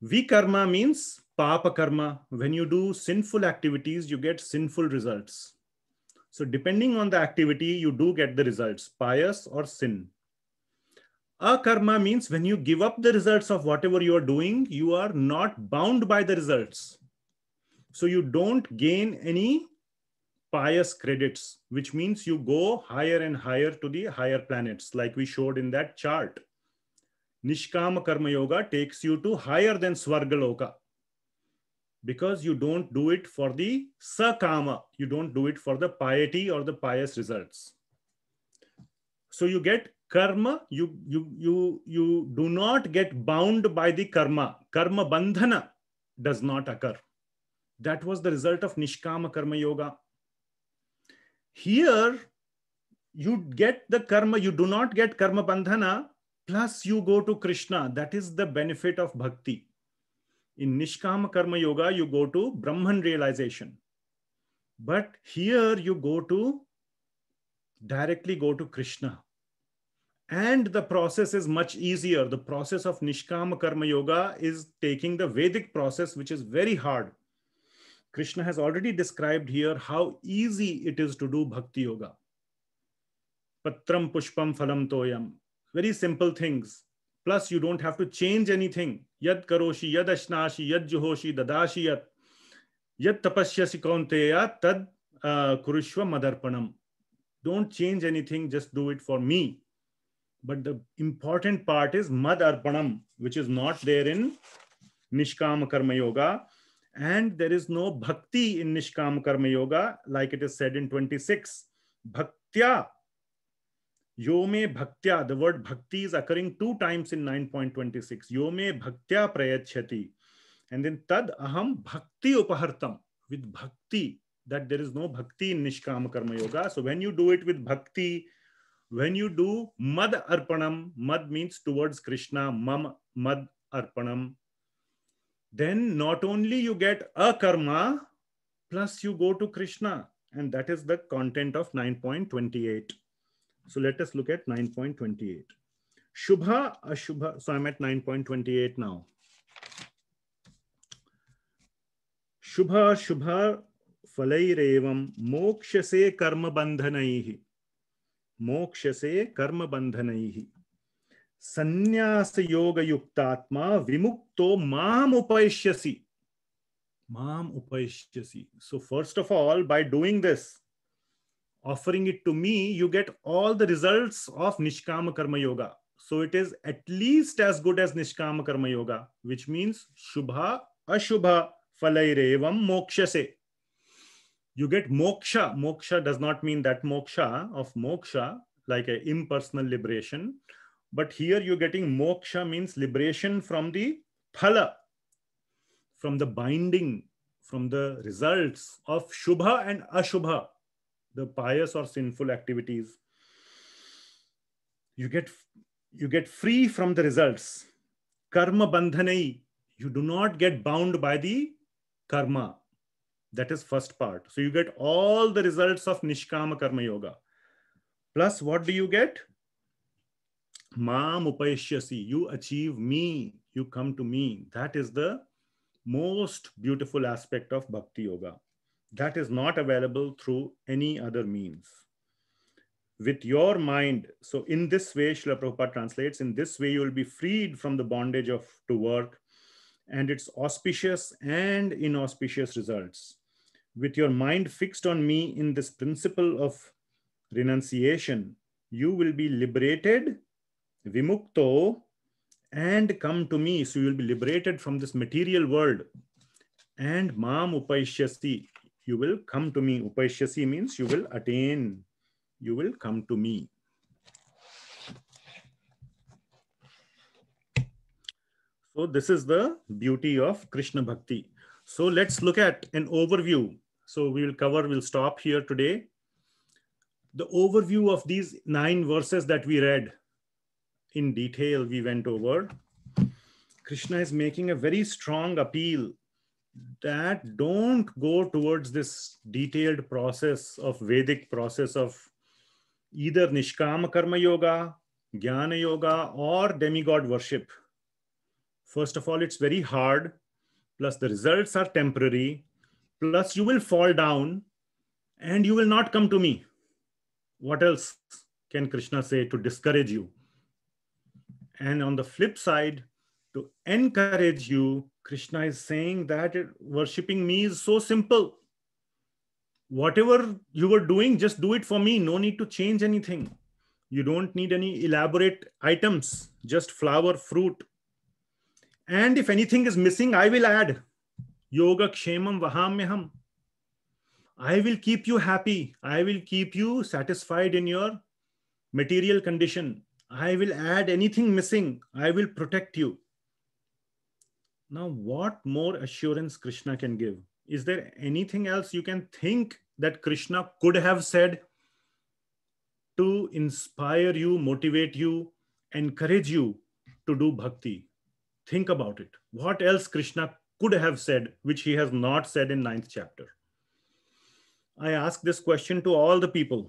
Vikarma means papa karma. When you do sinful activities, you get sinful results. So, depending on the activity, you do get the results pious or sin. Akarma means when you give up the results of whatever you are doing, you are not bound by the results. So you don't gain any pious credits, which means you go higher and higher to the higher planets, like we showed in that chart. Nishkama Karma Yoga takes you to higher than Swargaloka because you don't do it for the Sakama, you don't do it for the piety or the pious results. So you get karma you you you you do not get bound by the karma karma bandhana does not occur that was the result of nishkama karma yoga here you get the karma you do not get karma bandhana plus you go to krishna that is the benefit of bhakti in nishkama karma yoga you go to brahman realization but here you go to directly go to krishna and the process is much easier the process of nishkama karma yoga is taking the vedic process which is very hard krishna has already described here how easy it is to do bhakti yoga patram pushpam phalam toyam very simple things plus you don't have to change anything yad karoshi yad ashnashi yad juhoshi dadashi yat yad tapashyasi kaunteya tad uh, kurushva madarpanam don't change anything just do it for me but the important part is mad arpanam, which is not there in nishkam Karma Yoga. And there is no bhakti in nishkam Karma Yoga, like it is said in 26. Bhaktya. Yome bhaktya. The word bhakti is occurring two times in 9.26. Yome bhaktya prayachati. And then tad aham bhakti upahartam. With bhakti, that there is no bhakti in nishkam Karma Yoga. So when you do it with bhakti, when you do mad arpanam, mad means towards Krishna, mam mad arpanam, then not only you get a karma, plus you go to Krishna. And that is the content of 9.28. So let us look at 9.28. Shubha, Ashubha. So I'm at 9.28 now. Shubha, Shubha, फलैरव मोक्ष karma कर्म मोक्ष से कर्म बंधन ही संन्यास योग युक्तात्मा विमुक्तो माम उपैश्यसी माम upayishyasi so first of all by doing this offering it to me you get all the results of nishkama karma yoga so it is at least as good as nishkama karma yoga which means shubha ashubha phalairevam mokshase you get moksha. Moksha does not mean that moksha of moksha, like an impersonal liberation. But here you're getting moksha means liberation from the phala, from the binding, from the results of shubha and ashubha, the pious or sinful activities. You get, you get free from the results. Karma bandhanai, you do not get bound by the karma that is first part. So you get all the results of Nishkama Karma Yoga. Plus, what do you get? Mam Upayashyasi. You achieve me. You come to me. That is the most beautiful aspect of Bhakti Yoga. That is not available through any other means. With your mind, so in this way, Srila Prabhupada translates, in this way you will be freed from the bondage of to work, and its auspicious and inauspicious results. With your mind fixed on me in this principle of renunciation, you will be liberated, vimukto, and come to me. So you'll be liberated from this material world. And mam upaishyasi, you will come to me. Upaishyasi means you will attain, you will come to me. So this is the beauty of Krishna Bhakti. So let's look at an overview. So we will cover, we'll stop here today. The overview of these nine verses that we read in detail, we went over. Krishna is making a very strong appeal that don't go towards this detailed process of Vedic process of either Nishkama Karma Yoga, Jnana Yoga, or demigod worship First of all, it's very hard, plus the results are temporary, plus you will fall down and you will not come to me. What else can Krishna say to discourage you? And on the flip side, to encourage you, Krishna is saying that worshipping me is so simple. Whatever you were doing, just do it for me. No need to change anything. You don't need any elaborate items, just flower, fruit, and if anything is missing, I will add Yoga Kshemam Vahamyaham. I will keep you happy. I will keep you satisfied in your material condition. I will add anything missing. I will protect you. Now, what more assurance Krishna can give? Is there anything else you can think that Krishna could have said to inspire you, motivate you, encourage you to do bhakti? think about it what else krishna could have said which he has not said in ninth chapter i ask this question to all the people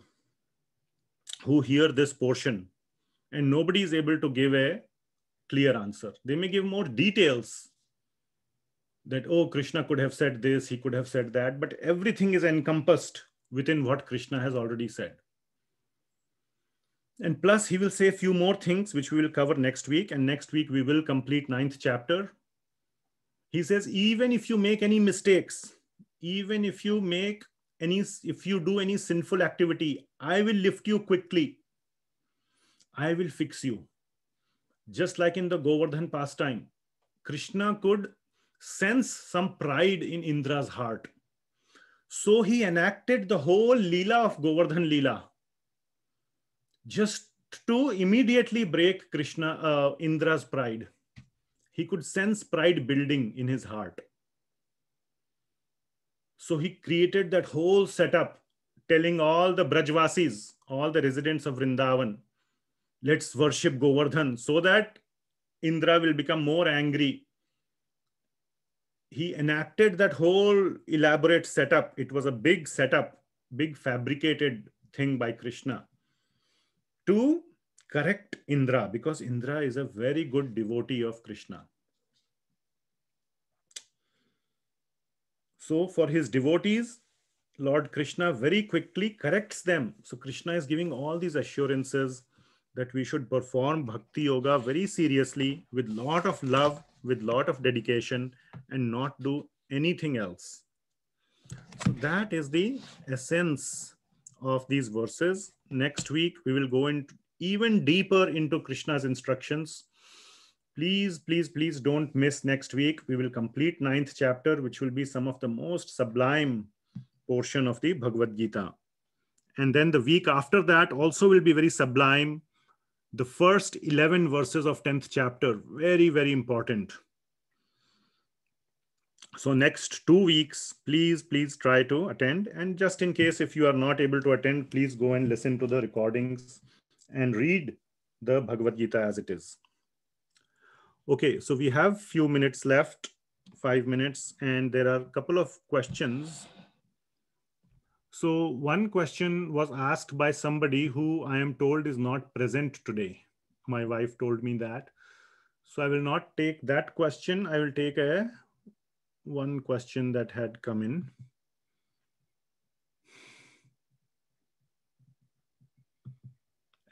who hear this portion and nobody is able to give a clear answer they may give more details that oh krishna could have said this he could have said that but everything is encompassed within what krishna has already said and plus he will say a few more things which we will cover next week and next week we will complete ninth chapter he says even if you make any mistakes even if you make any if you do any sinful activity i will lift you quickly i will fix you just like in the govardhan pastime krishna could sense some pride in indra's heart so he enacted the whole leela of govardhan leela just to immediately break Krishna, uh, Indra's pride. He could sense pride building in his heart. So he created that whole setup, telling all the Brajvasis, all the residents of Vrindavan, let's worship Govardhan so that Indra will become more angry. He enacted that whole elaborate setup. It was a big setup, big fabricated thing by Krishna to correct Indra because Indra is a very good devotee of Krishna. So for his devotees, Lord Krishna very quickly corrects them. So Krishna is giving all these assurances that we should perform bhakti yoga very seriously with lot of love, with lot of dedication and not do anything else. So that is the essence of these verses next week, we will go into even deeper into Krishna's instructions. Please, please, please don't miss next week. We will complete ninth chapter, which will be some of the most sublime portion of the Bhagavad Gita. And then the week after that also will be very sublime. The first 11 verses of 10th chapter, very, very important so next two weeks please please try to attend and just in case if you are not able to attend please go and listen to the recordings and read the bhagavad gita as it is okay so we have few minutes left five minutes and there are a couple of questions so one question was asked by somebody who i am told is not present today my wife told me that so i will not take that question i will take a one question that had come in.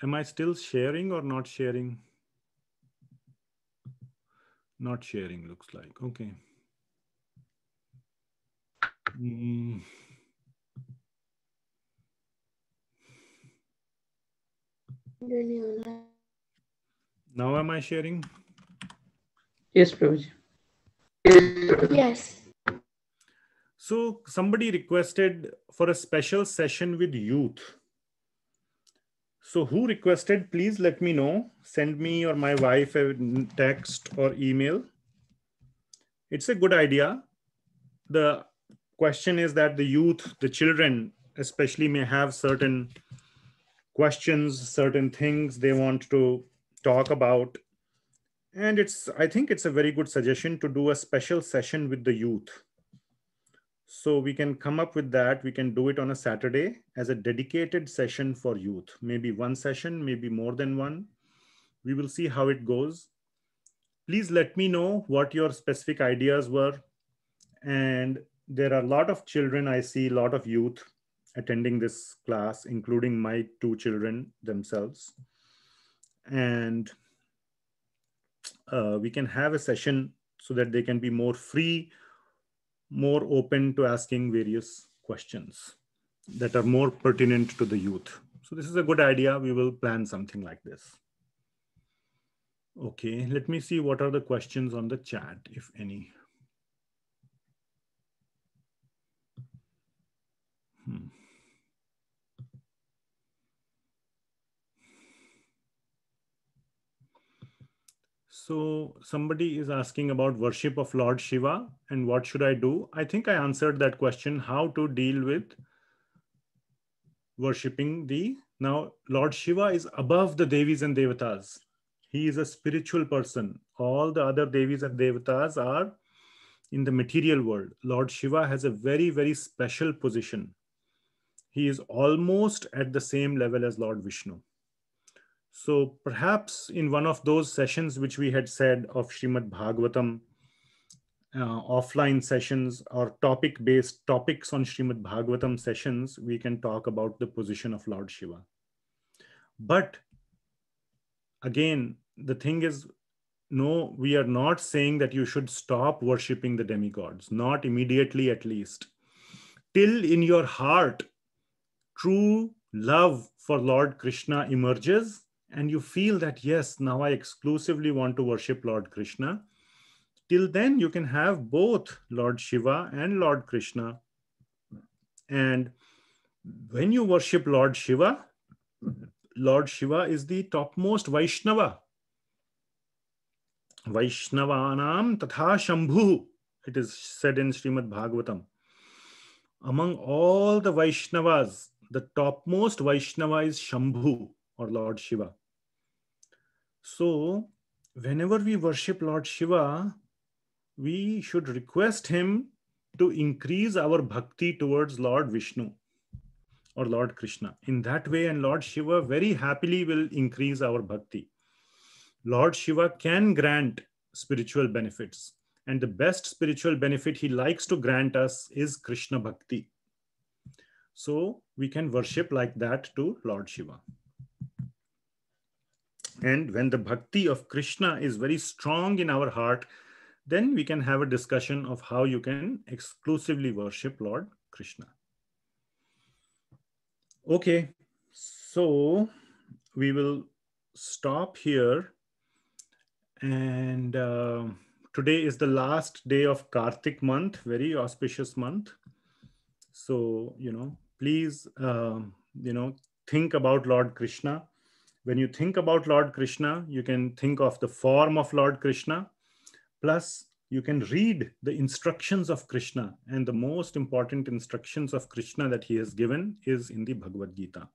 Am I still sharing or not sharing? Not sharing looks like, okay. Mm. Now am I sharing? Yes, Prabhuji. Yes. So somebody requested for a special session with youth. So who requested, please let me know. Send me or my wife a text or email. It's a good idea. The question is that the youth, the children especially may have certain questions, certain things they want to talk about and it's, I think it's a very good suggestion to do a special session with the youth. So we can come up with that. We can do it on a Saturday as a dedicated session for youth, maybe one session, maybe more than one. We will see how it goes. Please let me know what your specific ideas were. And there are a lot of children. I see a lot of youth attending this class, including my two children themselves. And uh, we can have a session so that they can be more free, more open to asking various questions that are more pertinent to the youth. So this is a good idea. We will plan something like this. Okay, let me see what are the questions on the chat, if any. Hmm. So somebody is asking about worship of Lord Shiva and what should I do? I think I answered that question, how to deal with worshipping the, now Lord Shiva is above the Devis and Devatas. He is a spiritual person. All the other Devis and Devatas are in the material world. Lord Shiva has a very, very special position. He is almost at the same level as Lord Vishnu. So perhaps in one of those sessions, which we had said of Shrimad Bhagavatam, uh, offline sessions or topic based topics on Shrimad Bhagavatam sessions, we can talk about the position of Lord Shiva. But again, the thing is, no, we are not saying that you should stop worshipping the demigods, not immediately at least. Till in your heart, true love for Lord Krishna emerges, and you feel that, yes, now I exclusively want to worship Lord Krishna, till then you can have both Lord Shiva and Lord Krishna. And when you worship Lord Shiva, Lord Shiva is the topmost Vaishnava. Vaishnavanam tatha shambhu, it is said in Srimad Bhagavatam. Among all the Vaishnavas, the topmost Vaishnava is Shambhu or Lord Shiva. So, whenever we worship Lord Shiva, we should request him to increase our bhakti towards Lord Vishnu or Lord Krishna. In that way, and Lord Shiva very happily will increase our bhakti. Lord Shiva can grant spiritual benefits, and the best spiritual benefit he likes to grant us is Krishna bhakti. So we can worship like that to Lord Shiva. And when the bhakti of Krishna is very strong in our heart, then we can have a discussion of how you can exclusively worship Lord Krishna. Okay, so we will stop here. And uh, today is the last day of Kartik month, very auspicious month. So, you know, please, uh, you know, think about Lord Krishna when you think about Lord Krishna, you can think of the form of Lord Krishna, plus you can read the instructions of Krishna. And the most important instructions of Krishna that he has given is in the Bhagavad Gita.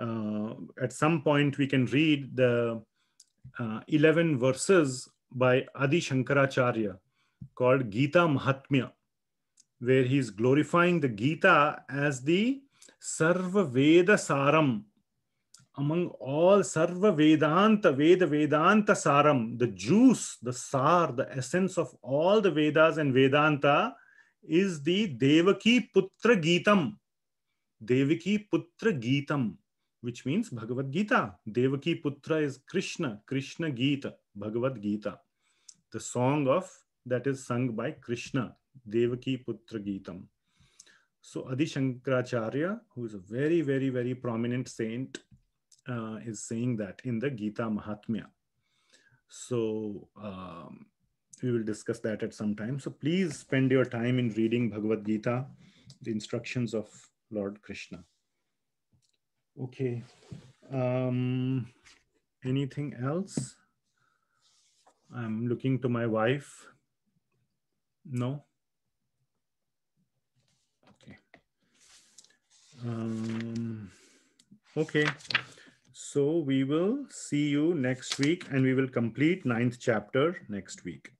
Uh, at some point, we can read the uh, 11 verses by Adi Shankaracharya called Gita Mahatmya, where he is glorifying the Gita as the Sarva Veda Saram among all Sarva Vedanta, Veda Vedanta Saram, the juice, the sar, the essence of all the Vedas and Vedanta is the Devaki Putra Gita. Devaki Putra Gita, which means Bhagavad Gita. Devaki Putra is Krishna, Krishna Gita, Bhagavad Gita. The song of that is sung by Krishna, Devaki Putra Gita. So Adi Shankaracharya, who is a very, very, very prominent saint, uh, is saying that in the Gita Mahatmya. So um, we will discuss that at some time. So please spend your time in reading Bhagavad Gita, the instructions of Lord Krishna. Okay. Um, anything else? I'm looking to my wife. No? Okay. Um, okay. So we will see you next week and we will complete ninth chapter next week.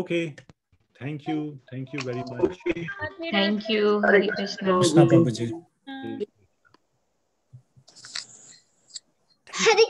Okay. Thank you. Thank you very much. Thank you. Hare Krishna. Krishna Hare